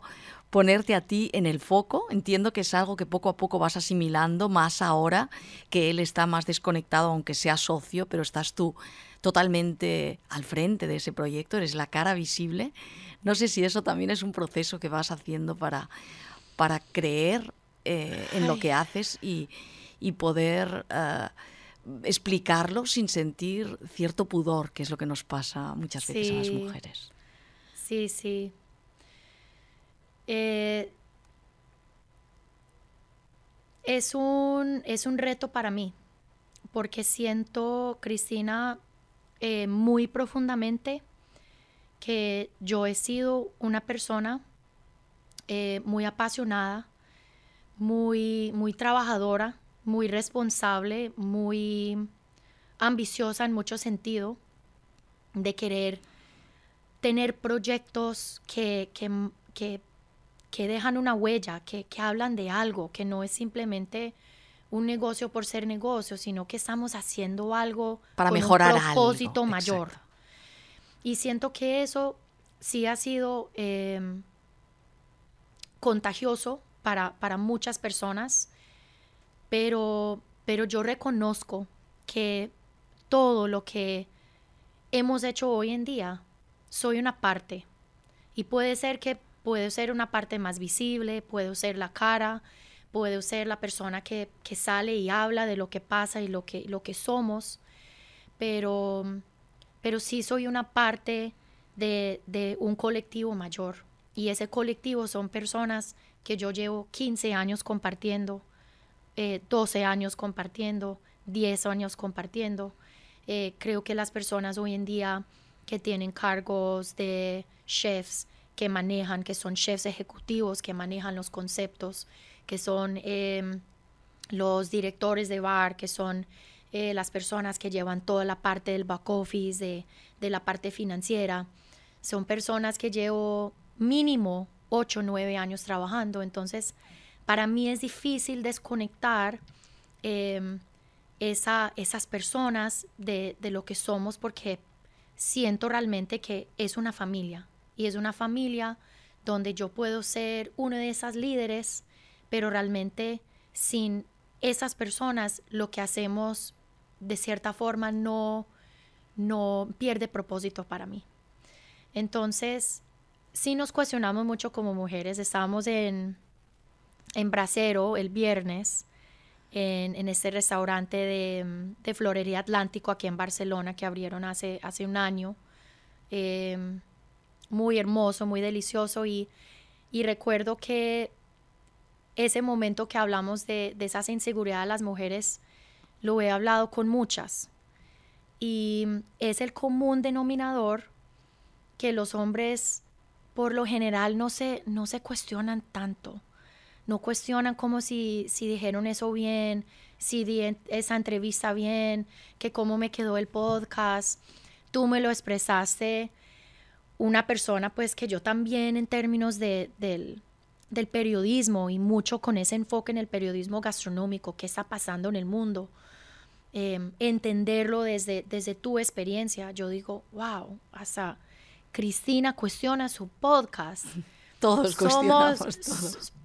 ponerte a ti en el foco. Entiendo que es algo que poco a poco vas asimilando, más ahora que él está más desconectado, aunque sea socio, pero estás tú totalmente al frente de ese proyecto, eres la cara visible. No sé si eso también es un proceso que vas haciendo para, para creer eh, en lo que haces y, poder eh, explicarlo sin sentir cierto pudor, que es lo que nos pasa muchas veces a las mujeres. Sí, sí. Eh, es, un, es un reto para mí, porque siento, Cristina, muy profundamente que yo he sido una persona eh, muy apasionada, muy, muy trabajadora, muy responsable, muy ambiciosa en mucho sentido, de querer tener proyectos que, dejan una huella, que, hablan de algo, que no es simplemente un negocio por ser negocio, sino que estamos haciendo algo para con un propósito mayor. Y siento que eso sí ha sido em, contagioso para, muchas personas, pero, pero yo reconozco que todo lo que hemos hecho hoy en día, soy una parte. Y puede ser que puedo ser una parte más visible, puedo ser la cara, puedo ser la persona que, sale y habla de lo que pasa y lo que, lo que somos, pero, pero sí soy una parte de, de un colectivo mayor. Y ese colectivo son personas que yo llevo 15 años compartiendo, 12 eh, años compartiendo, 10 años compartiendo. Eh, creo que las personas hoy en día que tienen cargos de chefs, que manejan, que son chefs ejecutivos, que manejan los conceptos, que son em, los directores de bar, que son eh, las personas que llevan toda la parte del back office, de, de, la parte financiera. Son personas que llevo mínimo 8 o 9 años trabajando. Entonces, para mí es difícil desconectar em, esas personas de, lo que somos porque siento realmente que es una familia y es una familia donde yo puedo ser uno de esas líderes, pero realmente sin esas personas lo que hacemos de cierta forma no, no pierde propósito para mí. Entonces, sí nos cuestionamos mucho como mujeres. Estábamos en, en Bracero el viernes, en, este restaurante de, Florería Atlántico aquí en Barcelona que abrieron hace, hace un año. Em, muy hermoso, muy delicioso y, recuerdo que ese momento que hablamos de, de esas inseguridades de las mujeres, lo he hablado con muchas. Y es el común denominador que los hombres por lo general no se, no se cuestionan tanto. No cuestionan como si, si dijeron eso bien, si di esa entrevista bien, que cómo me quedó el podcast. Tú me lo expresaste. Una persona pues que yo también en términos del, periodismo y mucho con ese enfoque en el periodismo gastronómico, que está pasando en el mundo, em, entenderlo desde, desde tu experiencia, yo digo, wow, hasta Cristina cuestiona su podcast. [laughs] Todos cuestionamos,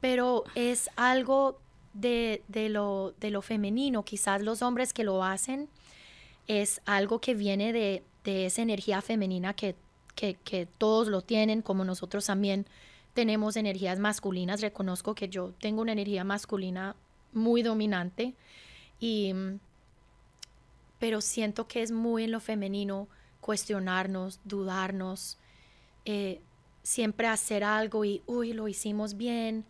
Pero es algo de, lo, de lo femenino. Quizás los hombres que lo hacen es algo que viene de, esa energía femenina que, que, todos lo tienen, como nosotros también tenemos energías masculinas. Reconozco que yo tengo una energía masculina muy dominante, y, pero siento que es muy en lo femenino cuestionarnos, dudarnos, eh, siempre hacer algo y, uy, lo hicimos bien,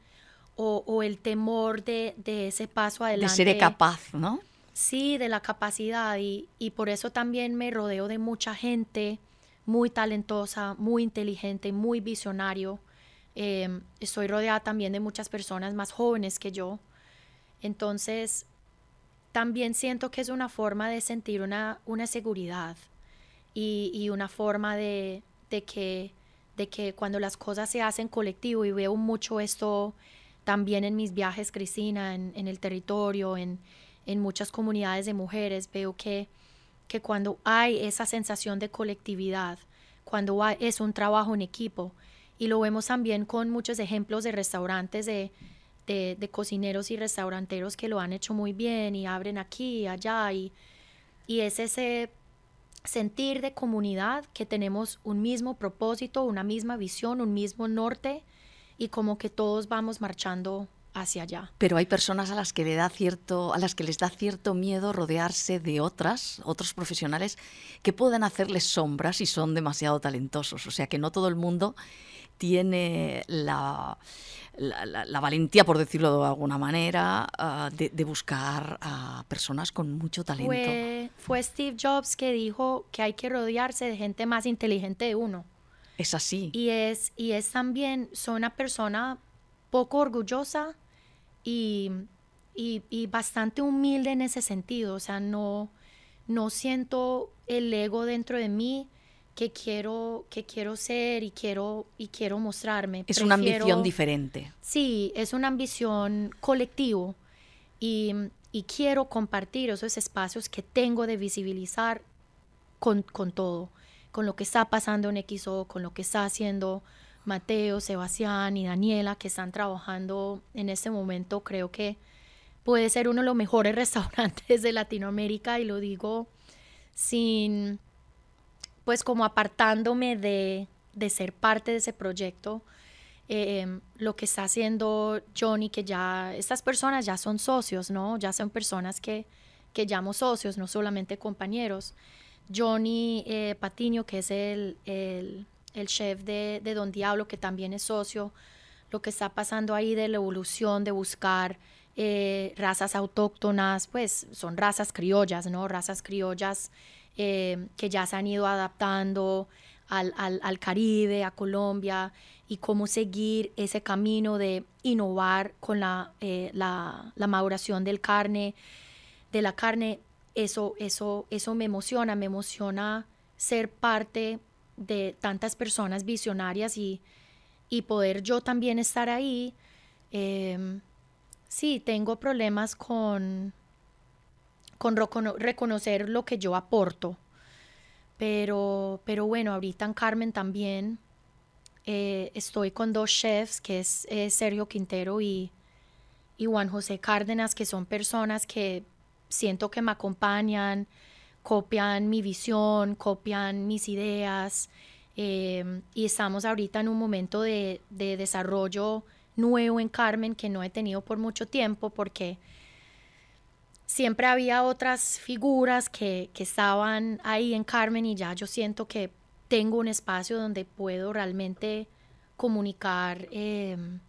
o, el temor de, ese paso adelante. De ser capaz, ¿no? Sí, de la capacidad y, por eso también me rodeo de mucha gente muy talentosa, muy inteligente, muy visionario. Em, estoy rodeada también de muchas personas más jóvenes que yo. Entonces, también siento que es una forma de sentir una, una seguridad y, una forma de, que, de que cuando las cosas se hacen colectivo, y veo mucho esto también en mis viajes, Cristina, en, el territorio, en, muchas comunidades de mujeres, veo que, que cuando hay esa sensación de colectividad, cuando es un trabajo en equipo, y lo vemos también con muchos ejemplos de restaurantes de, cocineros y restauranteros que lo han hecho muy bien y abren aquí y allá y, y es ese sentir de comunidad, que tenemos un mismo propósito, una misma visión, un mismo norte y como que todos vamos marchando hacia allá. Pero hay personas a las que le da cierto, a las que les da cierto miedo rodearse de otras, otros profesionales que puedan hacerles sombras y son demasiado talentosos. O sea que no todo el mundo tiene la, valentía, por decirlo de alguna manera, ah, de, buscar a personas con mucho talento. Fue, Steve Jobs que dijo que hay que rodearse de gente más inteligente de uno. Es así. Y es, y es también, soy una persona poco orgullosa y, bastante humilde en ese sentido. O sea, no, no siento el ego dentro de mí que quiero, que quiero ser y quiero, y quiero mostrarme. Es una ambición diferente. Sí, es una ambición colectivo y, y, quiero compartir esos espacios que tengo de visibilizar con, con todo, con lo que está pasando en XO, con lo que está haciendo Mateo, Sebastián y Daniela que están trabajando en este momento, creo que puede ser uno de los mejores [laughs] restaurantes de Latinoamérica y lo digo sin pues como apartándome de, ser parte de ese proyecto, em, lo que está haciendo Johnny, que ya estas personas ya son socios, ¿no? Ya son personas que, llamo socios, no solamente compañeros. Johnny eh, Patiño, que es el, el, chef de, Don Diablo, que también es socio, lo que está pasando ahí de la evolución, de buscar eh, razas autóctonas, pues son razas criollas, ¿no? Razas criollas eh, que ya se han ido adaptando al, Caribe, a Colombia, y cómo seguir ese camino de innovar con eh, la, maduración del carne, de la carne, eso, eso, eso me emociona, me emociona ser parte de tantas personas visionarias y, y poder yo también estar ahí. Em, sí, tengo problemas con con reconocer lo que yo aporto. Pero, pero bueno, ahorita en Carmen también eh, estoy con dos chefs, que es Sergio Quintero y, Juan José Cárdenas, que son personas que siento que me acompañan, copian mi visión, copian mis ideas. Em, y estamos ahorita en un momento de, de, desarrollo nuevo en Carmen que no he tenido por mucho tiempo porque siempre había otras figuras que, estaban ahí en Carmen y ya yo siento que tengo un espacio donde puedo realmente comunicar em,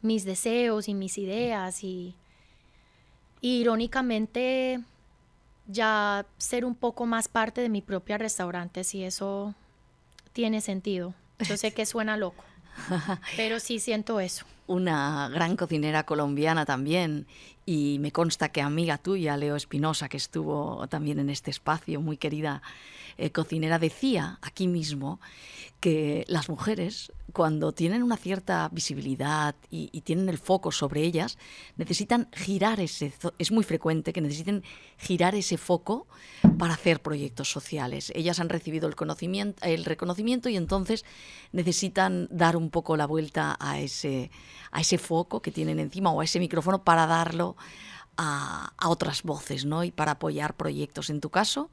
mis deseos y mis ideas y, y, irónicamente ya ser un poco más parte de mi propia restaurante si eso tiene sentido. Yo sé que suena loco, [laughs] pero sí siento eso una gran cocinera colombiana también y me consta que amiga tuya, Leo Espinosa, que estuvo también en este espacio, muy querida eh, cocinera, decía aquí mismo que las mujeres, cuando tienen una cierta visibilidad y, tienen el foco sobre ellas, necesitan girar ese, es muy frecuente que necesiten girar ese foco para hacer proyectos sociales. Ellas han recibido el, conocimiento, el reconocimiento y entonces necesitan dar un poco la vuelta a ese a ese foco que tienen encima o a ese micrófono para darlo a, otras voces, ¿no? Y para apoyar proyectos. En tu caso,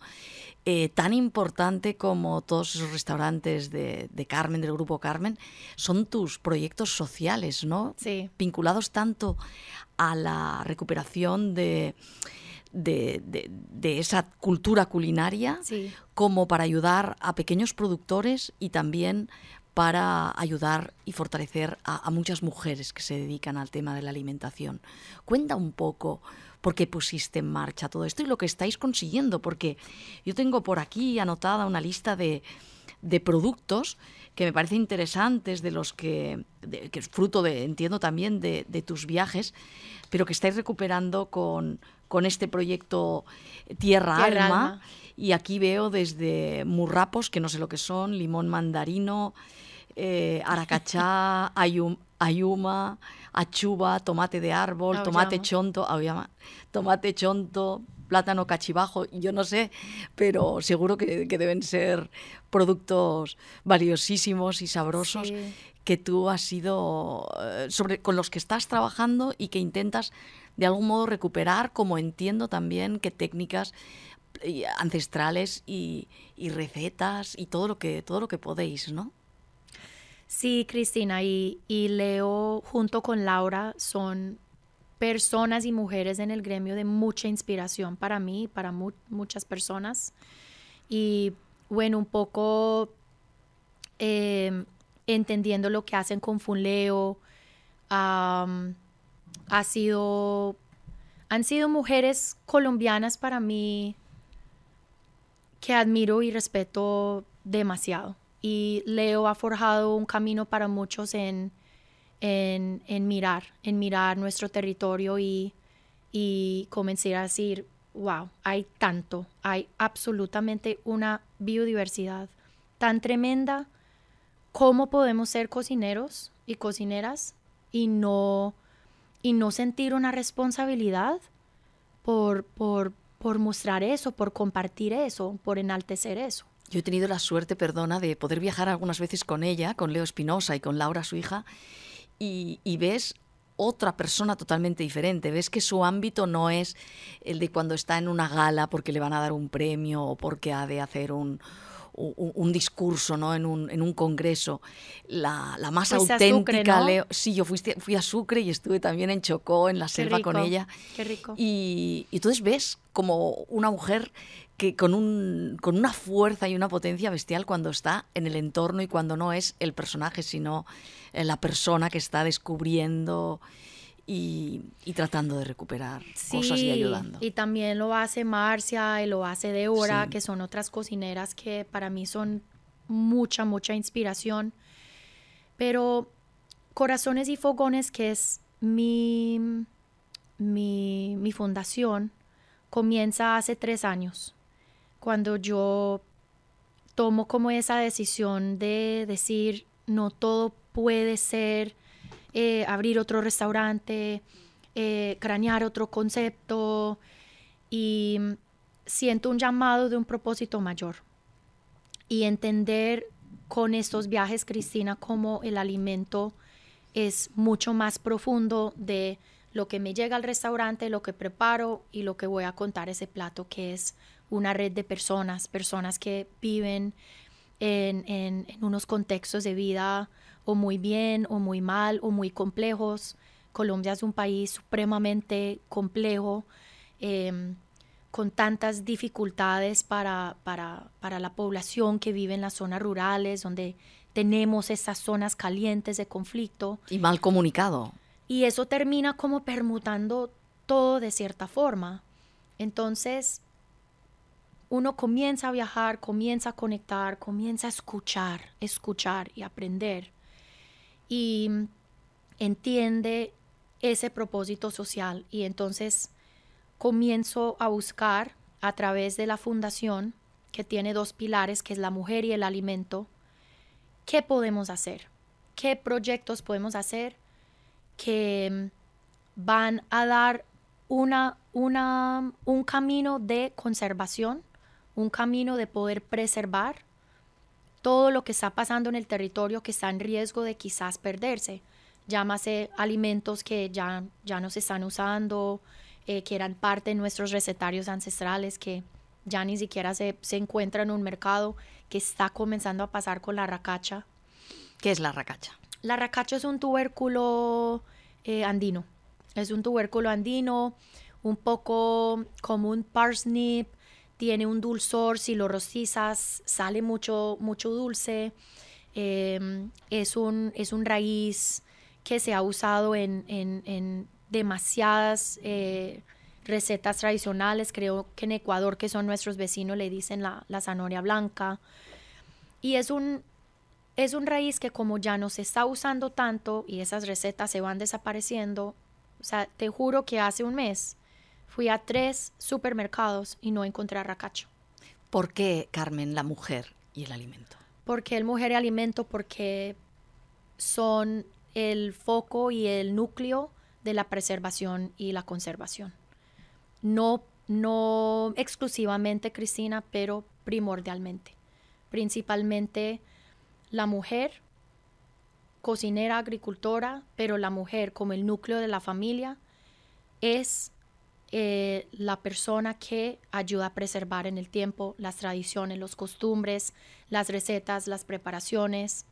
eh, tan importante como todos esos restaurantes de, Carmen, del grupo Carmen, son tus proyectos sociales, ¿no? Vinculados tanto a la recuperación de... De, esa cultura culinaria como para ayudar a pequeños productores y también para ayudar y fortalecer a, muchas mujeres que se dedican al tema de la alimentación. Cuenta un poco por qué pusiste en marcha todo esto y lo que estáis consiguiendo, porque yo tengo por aquí anotada una lista de, productos que me parecen interesantes, de los que, es fruto, de, entiendo también, de, tus viajes, pero que estáis recuperando con, este proyecto Tierra, Alma. Y aquí veo desde murrapos, que no sé lo que son, limón mandarino, eh, [laughs] ayuma, achuba, tomate de árbol, tomate chonto, tomate chonto, plátano cachibajo, yo no sé, pero seguro que, deben ser productos valiosísimos y sabrosos que tú has sido, eh, sobre, con los que estás trabajando y que intentas de algún modo recuperar, como entiendo también que técnicas eh, ancestrales y, y recetas y todo lo que todo lo que podéis, ¿no? Sí, Cristina, y, Leo junto con Laura son personas y mujeres en el gremio de mucha inspiración para mí y para muchas personas. Y bueno, un poco em, entendiendo lo que hacen con Funleo, Leo ha sido, han sido mujeres colombianas para mí que admiro y respeto demasiado y Leo ha forjado un camino para muchos en, mirar, en mirar nuestro territorio y, y comenzar a decir, wow, hay tanto, hay absolutamente una biodiversidad tan tremenda. ¿Cómo podemos ser cocineros y cocineras y no, y no sentir una responsabilidad por, por, por mostrar eso, por compartir eso, por enaltecer eso? Yo he tenido la suerte, perdona, de poder viajar algunas veces con ella, con Leo Espinosa y con Laura, su hija, y, ves otra persona totalmente diferente. Ves que su ámbito no es el de cuando está en una gala porque le van a dar un premio o porque ha de hacer un, discurso ¿no? en, un, congreso. La, más auténtica. Leo, sí, yo fui, fui a Sucre y estuve también en Chocó, en la selva con ella. Qué rico. Y, y entonces ves como una mujer con, un, con una fuerza y una potencia bestial cuando está en el entorno y cuando no es el personaje, sino eh, la persona que está descubriendo y, tratando de recuperar cosas y ayudando. Y también lo hace Marcia y lo hace Débora, que son otras cocineras que para mí son mucha, mucha inspiración. Pero Corazones y Fogones, que es mi, mi, mi fundación, comienza hace tres años cuando yo tomo como esa decisión de decir, no todo puede ser eh, abrir otro restaurante, eh, cranear otro concepto y siento un llamado de un propósito mayor y entender con estos viajes, Cristina, cómo el alimento es mucho más profundo de lo que me llega al restaurante, lo que preparo y lo que voy a contar ese plato que es una red de personas, personas que viven en, en, unos contextos de vida o muy bien o muy mal o muy complejos. Colombia es un país supremamente complejo, em, con tantas dificultades para, para, para, la población que vive en las zonas rurales, donde tenemos esas zonas calientes de conflicto. Y mal comunicado. Y eso termina como permutando todo de cierta forma. Entonces, uno comienza a viajar, comienza a conectar, comienza a escuchar, escuchar y aprender. Y entiende ese propósito social. Y entonces comienzo a buscar a través de la fundación, que tiene dos pilares, que es la mujer y el alimento, qué podemos hacer, qué proyectos podemos hacer que van a dar una, un camino de conservación un camino de poder preservar todo lo que está pasando en el territorio que está en riesgo de quizás perderse. Llámase alimentos que ya, ya no se están usando, eh, que eran parte de nuestros recetarios ancestrales, que ya ni siquiera se, se encuentra en un mercado, que está comenzando a pasar con la racacha. ¿Qué es la racacha? La racacha es un tubérculo eh, andino. Es un tubérculo andino, un poco como un parsnip, tiene un dulzor, si lo rostizas sale mucho, mucho dulce. Em, es, un, es un raíz que se ha usado en, en, demasiadas eh, recetas tradicionales. Creo que en Ecuador, que son nuestros vecinos, le dicen la, la zanahoria blanca. Y es un, es un raíz que como ya no se está usando tanto y esas recetas se van desapareciendo, o sea, te juro que hace un mes Fui a tres supermercados y no encontré racacho. ¿Por qué, Carmen, la mujer y el alimento? Porque el mujer y el alimento, porque son el foco y el núcleo de la preservación y la conservación. No, no exclusivamente, Cristina, pero primordialmente. Principalmente la mujer, cocinera, agricultora, pero la mujer como el núcleo de la familia, es eh, la persona que ayuda a preservar en el tiempo las tradiciones, los costumbres, las recetas, las preparaciones,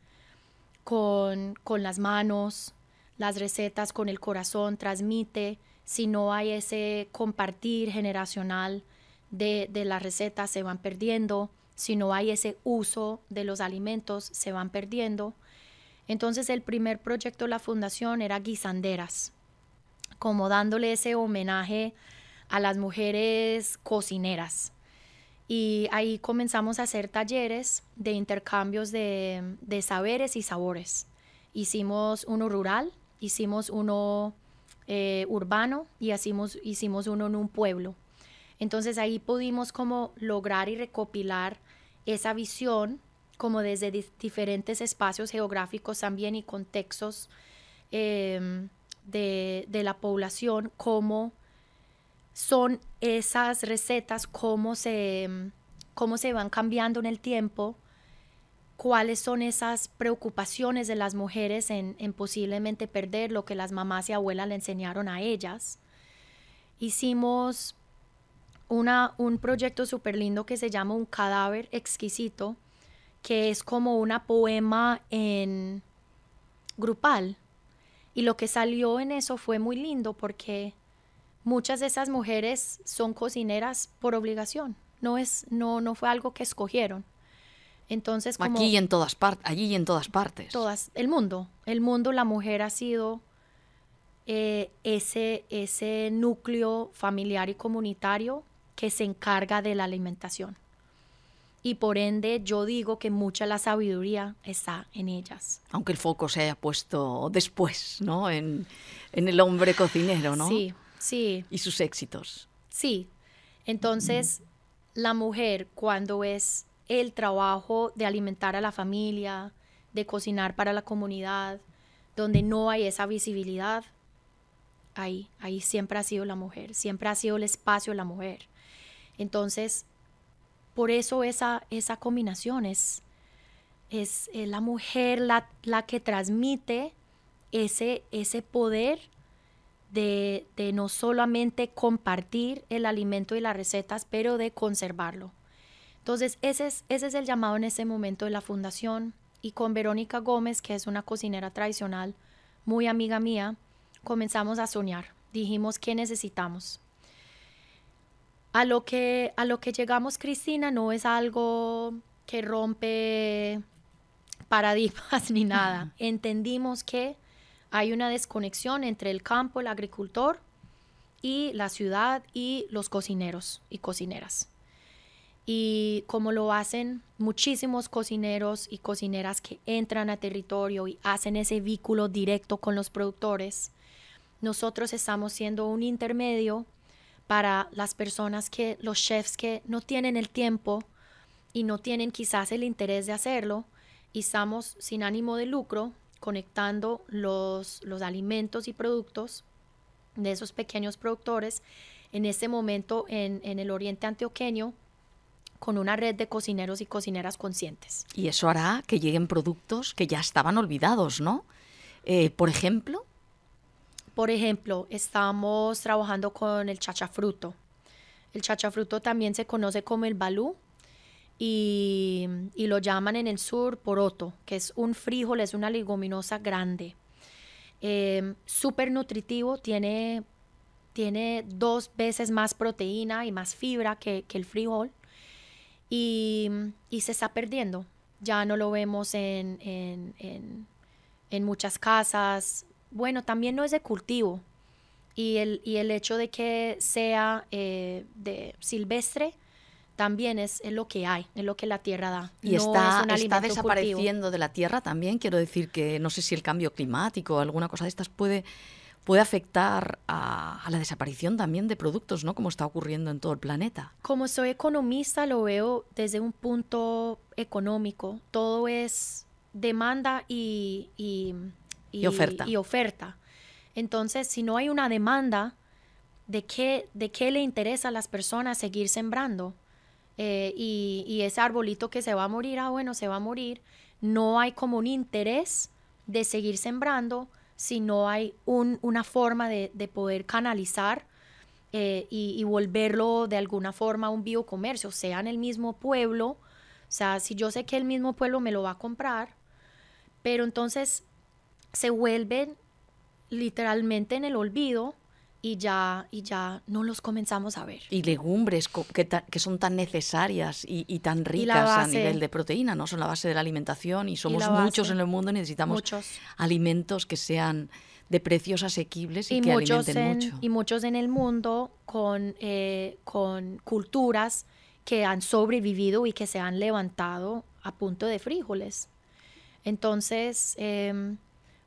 con, las manos, las recetas con el corazón, transmite, si no hay ese compartir generacional de, de las recetas se van perdiendo, si no hay ese uso de los alimentos se van perdiendo. Entonces el primer proyecto de la fundación era guisanderas como dándole ese homenaje a las mujeres cocineras. Y ahí comenzamos a hacer talleres de intercambios de, de saberes y sabores. Hicimos uno rural, hicimos uno eh, urbano y hicimos, hicimos uno en un pueblo. Entonces ahí pudimos como lograr y recopilar esa visión como desde diferentes espacios geográficos también y contextos em, de, la población, cómo son esas recetas, cómo se, van cambiando en el tiempo, cuáles son esas preocupaciones de las mujeres en, posiblemente perder lo que las mamás y abuelas le enseñaron a ellas. Hicimos un proyecto súper lindo que se llama Un cadáver exquisito, que es como una poema en grupal, y lo que salió en eso fue muy lindo porque muchas de esas mujeres son cocineras por obligación. No es, no, no fue algo que escogieron. Entonces, aquí y en todas partes, allí en todas partes. Todas, el mundo, el mundo, la mujer ha sido eh, ese ese núcleo familiar y comunitario que se encarga de la alimentación y por ende yo digo que mucha la sabiduría está en ellas. Aunque el foco se haya puesto después, ¿no? En, el hombre cocinero, ¿no? Sí, sí. Y sus éxitos. Sí. Entonces, la mujer cuando es el trabajo de alimentar a la familia, de cocinar para la comunidad, donde no hay esa visibilidad, ahí, ahí siempre ha sido la mujer, siempre ha sido el espacio la mujer. Entonces, por eso esa, esa combinación es, es eh, la mujer la, que transmite ese, ese poder de, de, no solamente compartir el alimento y las recetas, pero de conservarlo. Entonces, ese es, ese es el llamado en ese momento de la fundación y con Verónica Gómez, que es una cocinera tradicional, muy amiga mía, comenzamos a soñar. Dijimos qué necesitamos. A lo que, a lo que llegamos, Cristina, no es algo que rompe paradigmas [laughs] ni nada. Entendimos que hay una desconexión entre el campo, el agricultor y la ciudad y los cocineros y cocineras. Y como lo hacen muchísimos cocineros y cocineras que entran a territorio y hacen ese vínculo directo con los productores, nosotros estamos siendo un intermedio para las personas que, los chefs que no tienen el tiempo y no tienen quizás el interés de hacerlo y estamos sin ánimo de lucro conectando los, los alimentos y productos de esos pequeños productores en ese momento en, el oriente antioqueño con una red de cocineros y cocineras conscientes. Y eso hará que lleguen productos que ya estaban olvidados, ¿no? Eh, por ejemplo, por ejemplo, estamos trabajando con el chachafruto. El chachafruto también se conoce como el balú y, lo llaman en el sur poroto, que es un frijol, es una leguminosa grande. Em, súper nutritivo, tiene, tiene dos veces más proteína y más fibra que, el frijol y, se está perdiendo. Ya no lo vemos en muchas casas, bueno, también no es de cultivo. Y el, y el hecho de que sea eh, de silvestre también es, lo que hay, es lo que la tierra da. Y está, desapareciendo de la tierra también. Quiero decir que no sé si el cambio climático o alguna cosa de estas puede, puede afectar a, la desaparición también de productos, ¿no? Como está ocurriendo en todo el planeta. Como soy economista, lo veo desde un punto económico. Todo es demanda y y, oferta. y oferta. Entonces, si no hay una demanda, ¿de qué, de qué le interesa a las personas seguir sembrando? Eh, y, ese arbolito que se va a morir, ah, bueno, se va a morir. No hay como un interés de seguir sembrando si no hay una forma de, poder canalizar eh, y, y, volverlo de alguna forma a un biocomercio, sea en el mismo pueblo. O sea, si yo sé que el mismo pueblo me lo va a comprar, pero entonces se vuelven literalmente en el olvido y ya, y ya no los comenzamos a ver. Y legumbres que, que son tan necesarias y, y tan ricas a nivel de proteína, ¿no? Son la base de la alimentación y somos muchos en el mundo y necesitamos alimentos que sean de precios asequibles y, que alimenten mucho. Y muchos en el mundo con, eh, con culturas que han sobrevivido y que se han levantado a punto de frijoles. Entonces... Eh,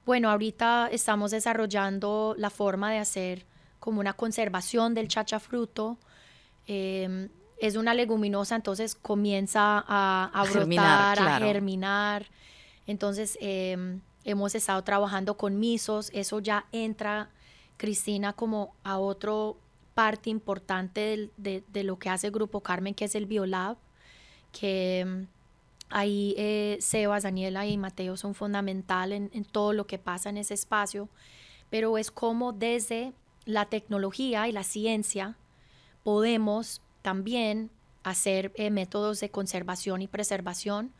bueno, ahorita estamos desarrollando la forma de hacer como una conservación del chachafruto. Em, es una leguminosa, entonces comienza a, brotar, germinar, a germinar. Entonces em, hemos estado trabajando con misos, eso ya entra, Cristina, como a otro parte importante de, de lo que hace Grupo Carmen, que es el Biolab, que em, Ahí eh, Sebas, Daniela y Mateo son fundamentales en, todo lo que pasa en ese espacio, pero es como desde la tecnología y la ciencia podemos también hacer eh, métodos de conservación y preservación.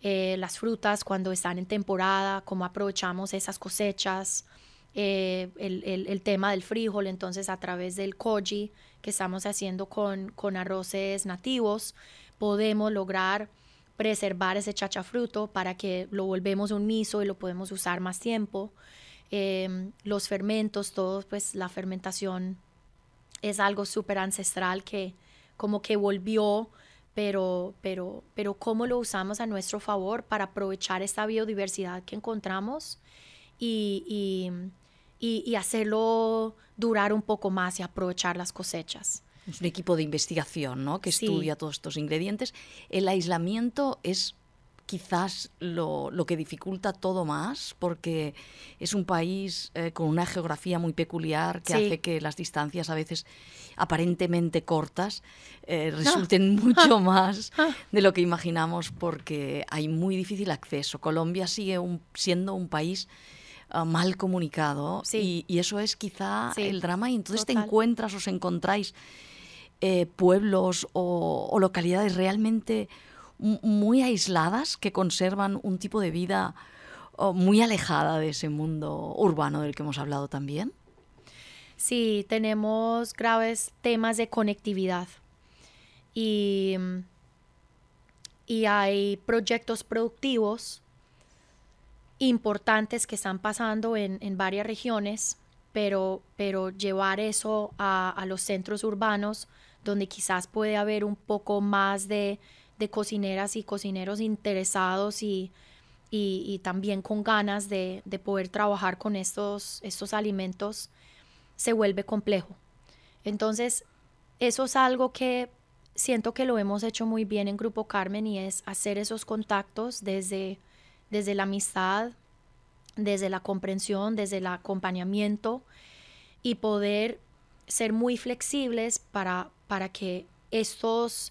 Eh, las frutas cuando están en temporada, cómo aprovechamos esas cosechas, eh, el, tema del frijol, entonces a través del koji que estamos haciendo con, con arroces nativos, podemos lograr preservar ese chachafruto para que lo volvemos un miso y lo podemos usar más tiempo. Em, los fermentos, todos, pues la fermentación es algo súper ancestral que como que volvió, pero, pero, pero cómo lo usamos a nuestro favor para aprovechar esta biodiversidad que encontramos y, y hacerlo durar un poco más y aprovechar las cosechas un equipo de investigación ¿no? que estudia todos estos ingredientes. El aislamiento es quizás lo, que dificulta todo más, porque es un país eh, con una geografía muy peculiar que hace que las distancias a veces aparentemente cortas eh, ah. resulten [laughs] mucho [laughs] más ah. de lo que imaginamos porque hay muy difícil acceso. Colombia sigue siendo un país ah, mal comunicado y, eso es quizá el drama y entonces te encuentras, os encontráis eh, pueblos o, localidades realmente muy aisladas que conservan un tipo de vida muy alejada de ese mundo urbano del que hemos hablado también? Sí, tenemos graves temas de conectividad y, hay proyectos productivos importantes que están pasando en, varias regiones, pero, pero llevar eso a los centros urbanos donde quizás puede haber un poco más de, cocineras y cocineros interesados y, también con ganas de, poder trabajar con estos, estos alimentos, se vuelve complejo. Entonces, eso es algo que siento que lo hemos hecho muy bien en Grupo Carmen y es hacer esos contactos desde, desde la amistad, desde la comprensión, desde el acompañamiento y poder ser muy flexibles para, para que estos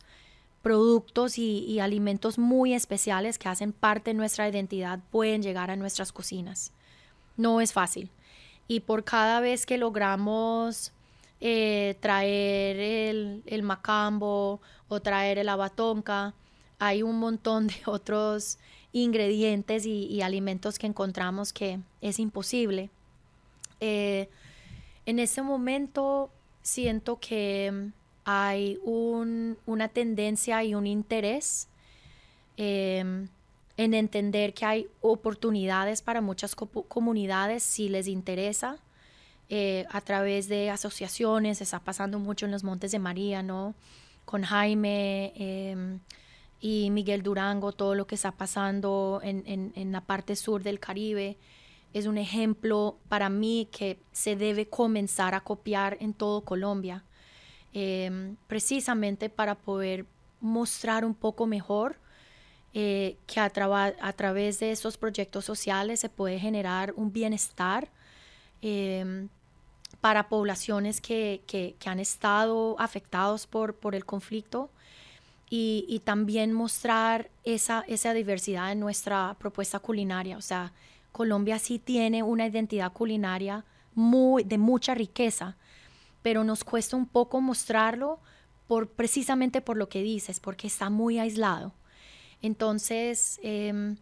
productos y, alimentos muy especiales que hacen parte de nuestra identidad pueden llegar a nuestras cocinas. No es fácil. Y por cada vez que logramos eh, traer el, macambo o traer el abatonca, hay un montón de [laughs] otros ingredientes y, alimentos que encontramos que es imposible. Eh, en ese momento siento que hay una tendencia y un interés em, en entender que hay oportunidades para muchas comunidades si les interesa. Eh, a través de asociaciones, está pasando mucho en los Montes de María, ¿no? Con Jaime em, y Miguel Durango, todo lo que está pasando en, en la parte sur del Caribe es un ejemplo para mí que se debe comenzar a copiar en todo Colombia. Em, precisamente para poder mostrar un poco mejor eh, que a, través de esos proyectos sociales se puede generar un bienestar em, para poblaciones que, han estado afectados por, el conflicto y, también mostrar esa, esa, diversidad en nuestra propuesta culinaria. O sea, Colombia sí tiene una identidad culinaria muy, de mucha riqueza pero nos cuesta un poco mostrarlo por, precisamente por lo que dices, porque está muy aislado. Entonces, em,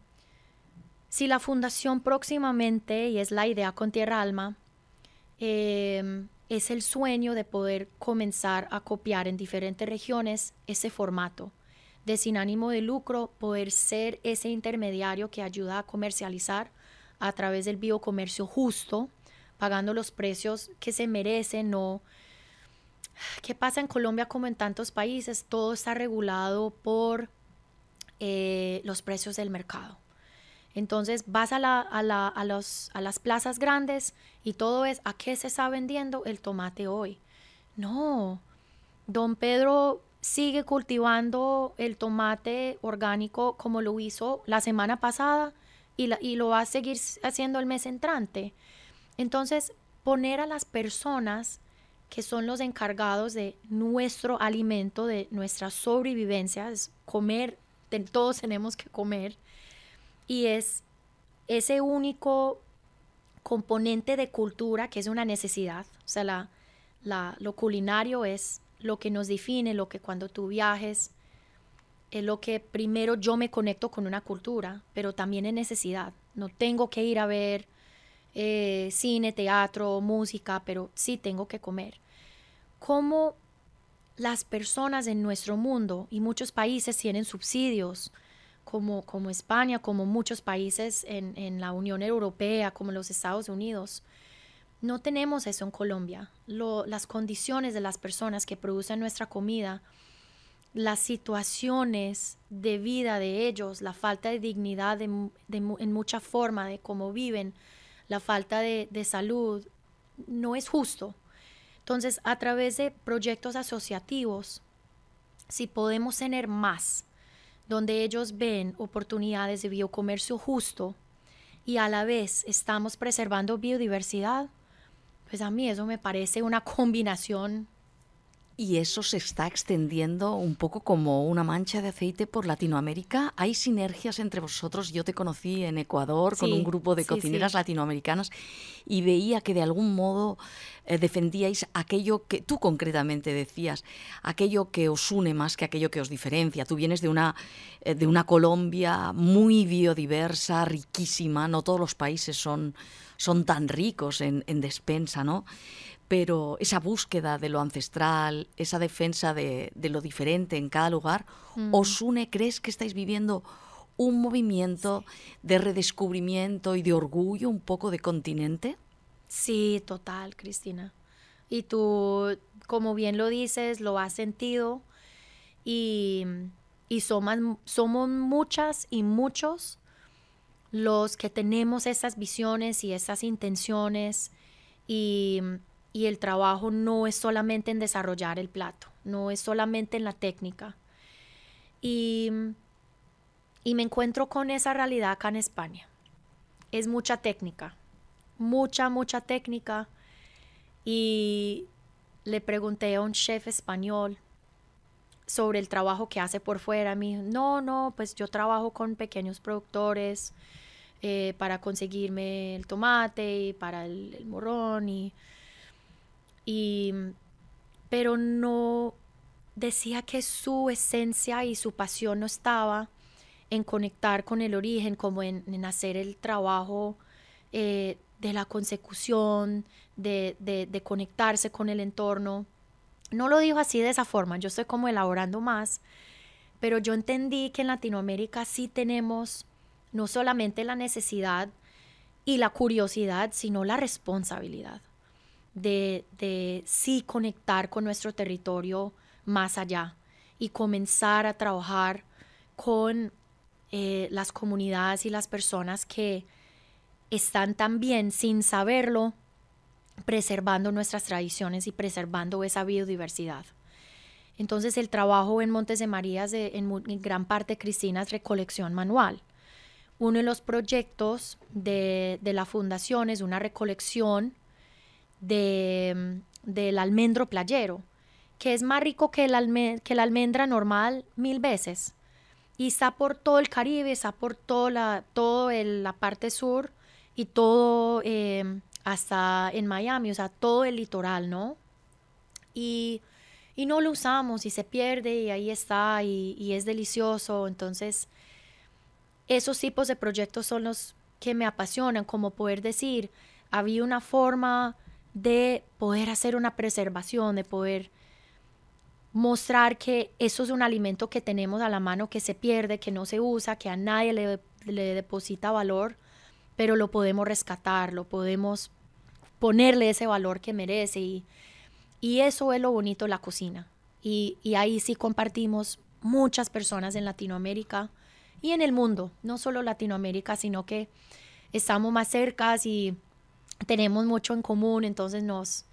si la fundación próximamente, y es la idea con Tierra Alma, em, es el sueño de poder comenzar a copiar en diferentes regiones ese formato de sin ánimo de lucro, poder ser ese intermediario que ayuda a comercializar a través del biocomercio justo, pagando los precios que se merecen, no... ¿Qué pasa en Colombia como en tantos países? Todo está regulado por eh, los precios del mercado. Entonces vas a, las plazas grandes y todo es, ¿a qué se está vendiendo el tomate hoy? No, don Pedro sigue cultivando el tomate orgánico como lo hizo la semana pasada y lo va a seguir haciendo el mes entrante. Entonces, poner a las personas que son los encargados de nuestro alimento, de nuestra sobrevivencia, es comer, todos tenemos que comer, y es ese único componente de cultura que es una necesidad, o sea, la, la, lo culinario es lo que nos define, lo que cuando tú viajes, es lo que primero yo me conecto con una cultura, pero también es necesidad, no tengo que ir a ver eh, cine, teatro, música, pero sí tengo que comer. como las personas en nuestro mundo y muchos países tienen subsidios, como, como España, como muchos países en, la Unión Europea, como los Estados Unidos? No tenemos eso en Colombia. Lo, las condiciones de las personas que producen nuestra comida, las situaciones de vida de ellos, la falta de dignidad en mucha forma de cómo viven, la falta de, salud, no es justo. Entonces, a través de proyectos asociativos, si podemos tener más, donde ellos ven oportunidades de biocomercio justo y a la vez estamos preservando biodiversidad, pues a mí eso me parece una combinación y eso se está extendiendo un poco como una mancha de aceite por Latinoamérica. ¿Hay sinergias entre vosotros? Yo te conocí en Ecuador con un grupo de cocineras latinoamericanas y veía que de algún modo eh, defendíais aquello que tú concretamente decías, aquello que os une más que aquello que os diferencia. Tú vienes de una, eh, de una Colombia muy biodiversa, riquísima, no todos los países son, son tan ricos en, en despensa, ¿no? pero esa búsqueda de lo ancestral, esa defensa de, lo diferente en cada lugar, ¿os une? ¿Crees que estáis viviendo un movimiento de redescubrimiento y de orgullo un poco de continente? Sí, total, Cristina. Y tú, como bien lo dices, lo has sentido y, y somos, somos muchas y muchos los que tenemos esas visiones y esas intenciones y y el trabajo no es solamente en desarrollar el plato, no es solamente en la técnica. Y, y me encuentro con esa realidad acá en España. Es mucha técnica, mucha, mucha técnica. Y le pregunté a un chef español sobre el trabajo que hace por fuera. Me dijo, no, no, pues yo trabajo con pequeños productores eh, para conseguirme el tomate y para el, el morrón y y, pero no decía que su esencia y su pasión no estaba en conectar con el origen, como en, hacer el trabajo eh, de la consecución, de, de conectarse con el entorno. No lo dijo así de esa forma, yo estoy como elaborando más, pero yo entendí que en Latinoamérica sí tenemos no solamente la necesidad y la curiosidad, sino la responsabilidad de, sí conectar con nuestro territorio más allá y comenzar a trabajar con eh, las comunidades y las personas que están también sin saberlo preservando nuestras tradiciones y preservando esa biodiversidad. Entonces el trabajo en Montes de Marías, en, gran parte Cristina, es recolección manual. Uno de los proyectos de, de la fundación es una recolección Mm, del almendro playero, que es más rico que, el la almendra normal mil veces. Y está por todo el Caribe, está por toda la, la parte sur y todo em, hasta en Miami, o sea, todo el litoral, ¿no? Y, no lo usamos y se pierde y ahí está y, y es delicioso. Entonces, esos tipos de proyectos son los que me apasionan, como poder decir, había una forma de poder hacer una preservación, de poder mostrar que eso es un alimento que tenemos a la mano, que se pierde, que no se usa, que a nadie le, deposita valor, pero lo podemos rescatar, lo podemos ponerle ese valor que merece. Y, eso es lo bonito de la cocina. Y, y ahí sí compartimos muchas personas en Latinoamérica y en el mundo, no solo Latinoamérica, sino que estamos más cerca y tenemos mucho en común, entonces nos,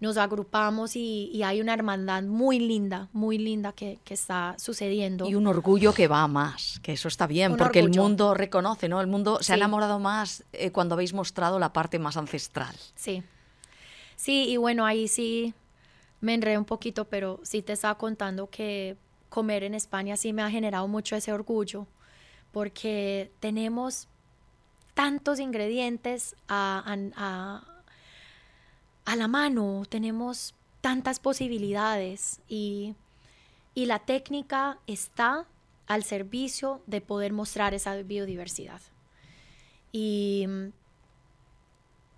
nos agrupamos y, hay una hermandad muy linda, muy linda que, que, está sucediendo. Y un orgullo que va más, que eso está bien, porque el mundo reconoce, ¿no? El mundo se ha enamorado más eh, cuando habéis mostrado la parte más ancestral. Sí. Sí, y bueno, ahí sí me enredé un poquito, pero sí te estaba contando que comer en España sí me ha generado mucho ese orgullo, porque tenemos tantos ingredientes a, la mano, tenemos tantas posibilidades y, la técnica está al servicio de poder mostrar esa biodiversidad. Y mm,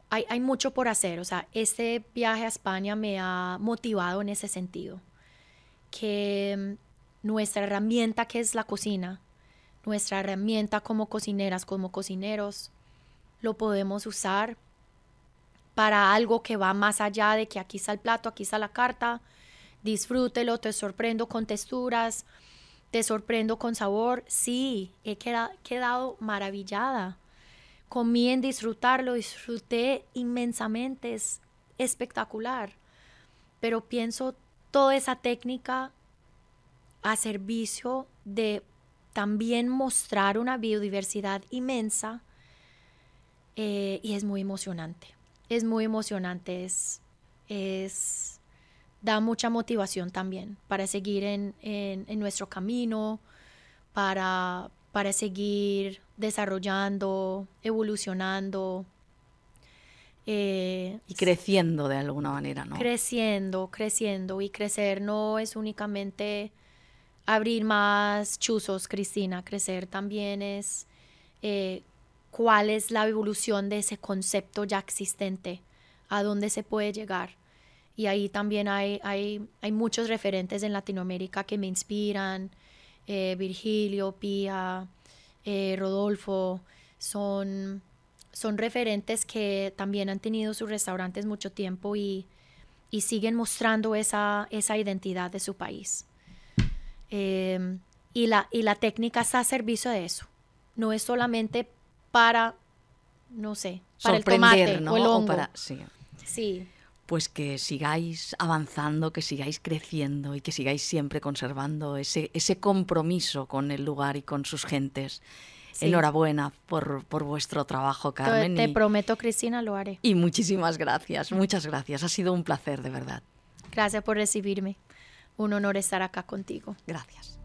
hay, hay, mucho por hacer, o sea, este viaje a España me ha motivado en ese sentido, que mm, nuestra herramienta que es la cocina nuestra herramienta como cocineras, como cocineros, lo podemos usar para algo que va más allá de que aquí está el plato, aquí está la carta, disfrútelo, te sorprendo con texturas, te sorprendo con sabor. Sí, he quedado, quedado maravillada. Comí en disfrutarlo, disfruté inmensamente, es espectacular. Pero pienso toda esa técnica a servicio de también mostrar una biodiversidad inmensa eh, y es muy emocionante. Es muy emocionante, es, da mucha motivación también para seguir en, nuestro camino, para, para seguir desarrollando, evolucionando. Eh, y creciendo de alguna manera, ¿no? Creciendo, creciendo. Y crecer no es únicamente abrir más chuzos, Cristina, crecer también es eh, cuál es la evolución de ese concepto ya existente, a dónde se puede llegar. Y ahí también hay, muchos referentes en Latinoamérica que me inspiran, eh, Virgilio, Pía, eh, Rodolfo, son, son referentes que también han tenido sus restaurantes mucho tiempo y, siguen mostrando esa identidad de su país. Em, y, la, y la técnica está a servicio de eso. No es solamente para, no sé, para el tomate o el hongo. sí. sí. Pues que sigáis avanzando, que sigáis creciendo y que sigáis siempre conservando ese, ese compromiso con el lugar y con sus gentes. Enhorabuena por, por, vuestro trabajo, Carmen. Te, prometo, Cristina, lo haré. Y muchísimas gracias, muchas gracias. Ha sido un placer, de verdad. Gracias por recibirme. Un honor estar acá contigo. Gracias.